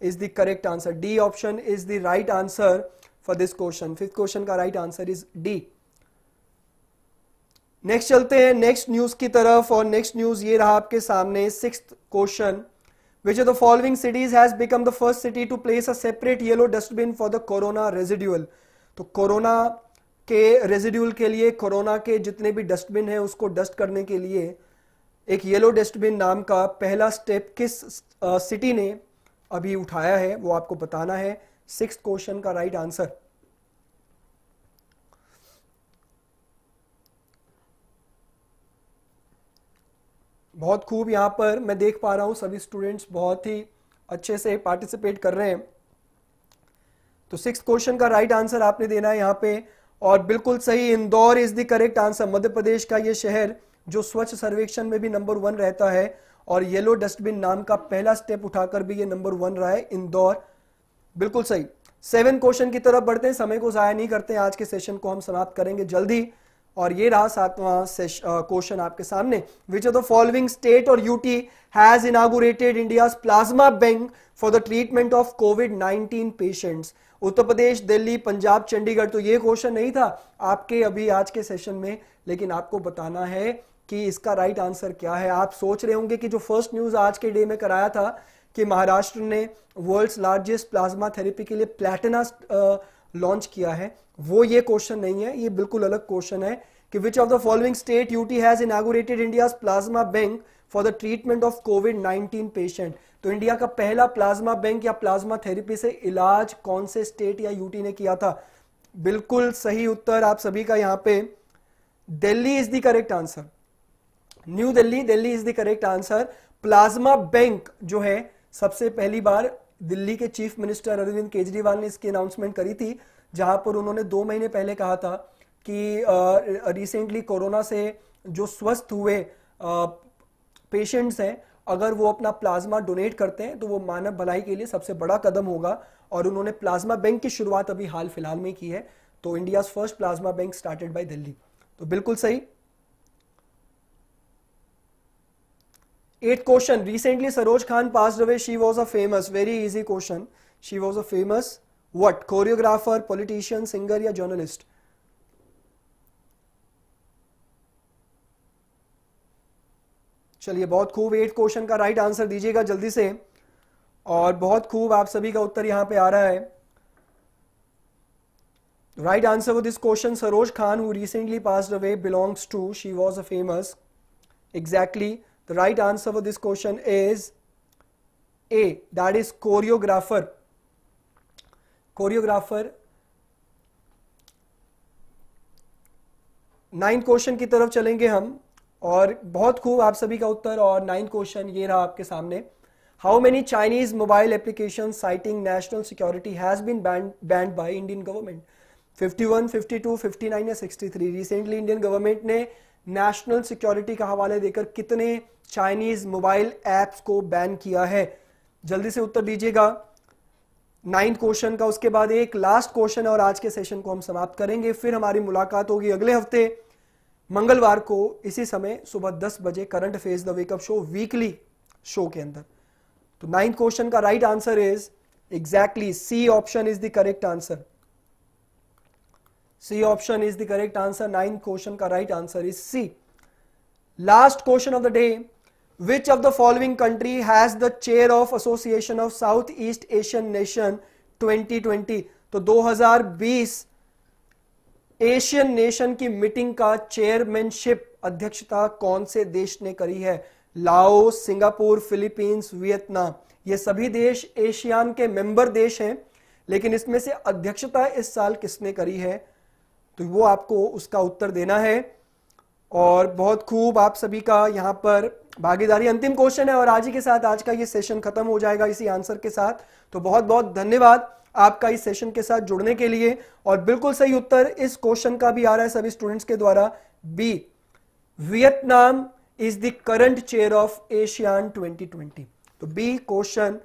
is the correct answer D option is the right answer for this question fifth question का right answer is D next चलते हैं नेक्स्ट न्यूज की तरफ और नेक्स्ट न्यूज ये रहा आपके सामने six question Which of the following cities has become the first city to place a separate yellow dustbin for the corona residual? तो कोरोना के रेजिड्यूल के लिए कोरोना के जितने भी डस्टबिन हैं उसको डस्ट करने के लिए एक येलो डस्टबिन नाम का पहला स्टेप किस सिटी ने अभी उठाया है वो आपको बताना है सिक्स क्वेश्चन का राइट right आंसर बहुत खूब यहाँ पर मैं देख पा रहा हूँ सभी स्टूडेंट्स बहुत ही अच्छे से पार्टिसिपेट कर रहे हैं तो सिक्स क्वेश्चन का राइट आंसर आपने देना है यहाँ पे और बिल्कुल सही Indore is the correct answer Madhya Pradesh का ये शहर जो स्वच्छ सर्वेक्षण में भी नंबर वन रहता है और येलो डस्टबिन नाम का पहला स्टेप उठाकर भी ये नंबर वन रहा है इंदौर बिल्कुल सही सेवन क्वेश्चन की तरफ बढ़ते हैं समय को जाया नहीं करते हैं आज के सेशन को हम समाप्त करेंगे जल्दी और ये रहा सातवां क्वेश्चन आपके सामने which of the following state और UT has inaugurated India plasma bank for the treatment of Covid 19 patients Uttar Pradesh Delhi Punjab Chandigarh तो ये क्वेश्चन नहीं था आपके अभी आज के सेशन में लेकिन आपको बताना है कि इसका राइट right आंसर क्या है आप सोच रहे होंगे कि जो फर्स्ट न्यूज आज के डे में कराया था कि महाराष्ट्र ने वर्ल्ड्स लार्जेस्ट प्लाज्मा थेरेपी के लिए प्लेटिना लॉन्च किया है वो ये क्वेश्चन नहीं है ये बिल्कुल अलग क्वेश्चन है कि which of the following state UT has inaugurated India plasma bank for the treatment of Covid 19 patient तो इंडिया का पहला प्लाज्मा बैंक या प्लाज्मा थेरेपी से इलाज कौन से स्टेट या यूटी ने किया था बिल्कुल सही उत्तर आप सभी का यहां पे Delhi is the correct answer new Delhi Delhi is the correct answer plasma bank जो है सबसे पहली बार दिल्ली के चीफ मिनिस्टर अरविंद केजरीवाल ने इसकी अनाउंसमेंट करी थी जहां पर उन्होंने दो महीने पहले कहा था कि रिसेंटली कोरोना से जो स्वस्थ हुए पेशेंट्स हैं अगर वो अपना प्लाज्मा डोनेट करते हैं तो वो मानव भलाई के लिए सबसे बड़ा कदम होगा और उन्होंने प्लाज्मा बैंक की शुरुआत अभी हाल फिलहाल में की है तो India first plasma bank started by Delhi तो बिल्कुल सही Eighth question. Recently, Saroj Khan passed away. She was a famous, very easy question. She was a famous what? Choreographer, politician, singer या journalist? चलिए बहुत खूब एट क्वेश्चन का right answer दीजिएगा जल्दी से और बहुत खूब आप सभी का उत्तर यहाँ पे आ रहा है right answer this question Saroj Khan who recently pass away belongs to she was a famous exactly The right answer for this question is A that is choreographer. Choreographer ninth question की तरफ चलेंगे हम और बहुत खूब आप सभी का उत्तर और नाइन्थ क्वेश्चन ये रहा आपके सामने how many Chinese mobile application citing national security has been banned by Indian government 51, 52, 59 या 63 रिसेंटली इंडियन गवर्नमेंट ने नेशनल सिक्योरिटी का हवाले देकर कितने चाइनीज मोबाइल एप्स को बैन किया है जल्दी से उत्तर दीजिएगा नाइन्थ क्वेश्चन का उसके बाद एक लास्ट क्वेश्चन और आज के सेशन को हम समाप्त करेंगे फिर हमारी मुलाकात होगी अगले हफ्ते मंगलवार को इसी समय सुबह दस बजे current affairs the wake up show weekly show के अंदर तो नाइन्थ क्वेश्चन का right answer is exactly C option is the correct answer C option is the correct answer ninth question का right answer is C last question of the day which of the following country has the chair of association of south east Asian nation 2020 तो 2020 Asian nation की meeting का चेयरमैनशिप अध्यक्षता कौन से देश ने करी है लाओ सिंगापुर फिलीपींस वियतनाम ये सभी देश एशियान के मेंबर देश हैं लेकिन इसमें से अध्यक्षता इस साल किसने करी है तो वो आपको उसका उत्तर देना है और बहुत खूब आप सभी का यहाँ पर भागीदारी अंतिम क्वेश्चन है और आज ही के साथ आज का ये सेशन खत्म हो जाएगा इसी आंसर के साथ तो बहुत बहुत धन्यवाद आपका इस सेशन के साथ जुड़ने के लिए और बिल्कुल सही उत्तर इस क्वेश्चन का भी आ रहा है सभी स्टूडेंट्स के द्वारा B Vietnam is the current chair of ASEAN 2020 तो बी क्वेश्चन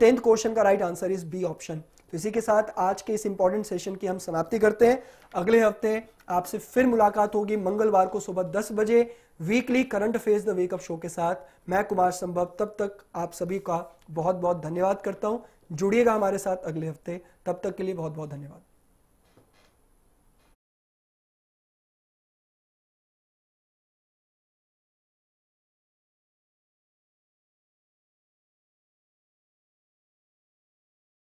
टेंथ क्वेश्चन का right answer is B option तो इसी के साथ आज के इस इंपॉर्टेंट सेशन की हम समाप्ति करते हैं अगले हफ्ते आपसे फिर मुलाकात होगी मंगलवार को सुबह दस बजे weekly current affairs the wake up show के साथ मैं कुमार संभव तब तक आप सभी का बहुत बहुत धन्यवाद करता हूँ जुड़िएगा हमारे साथ अगले हफ्ते तब तक के लिए बहुत बहुत धन्यवाद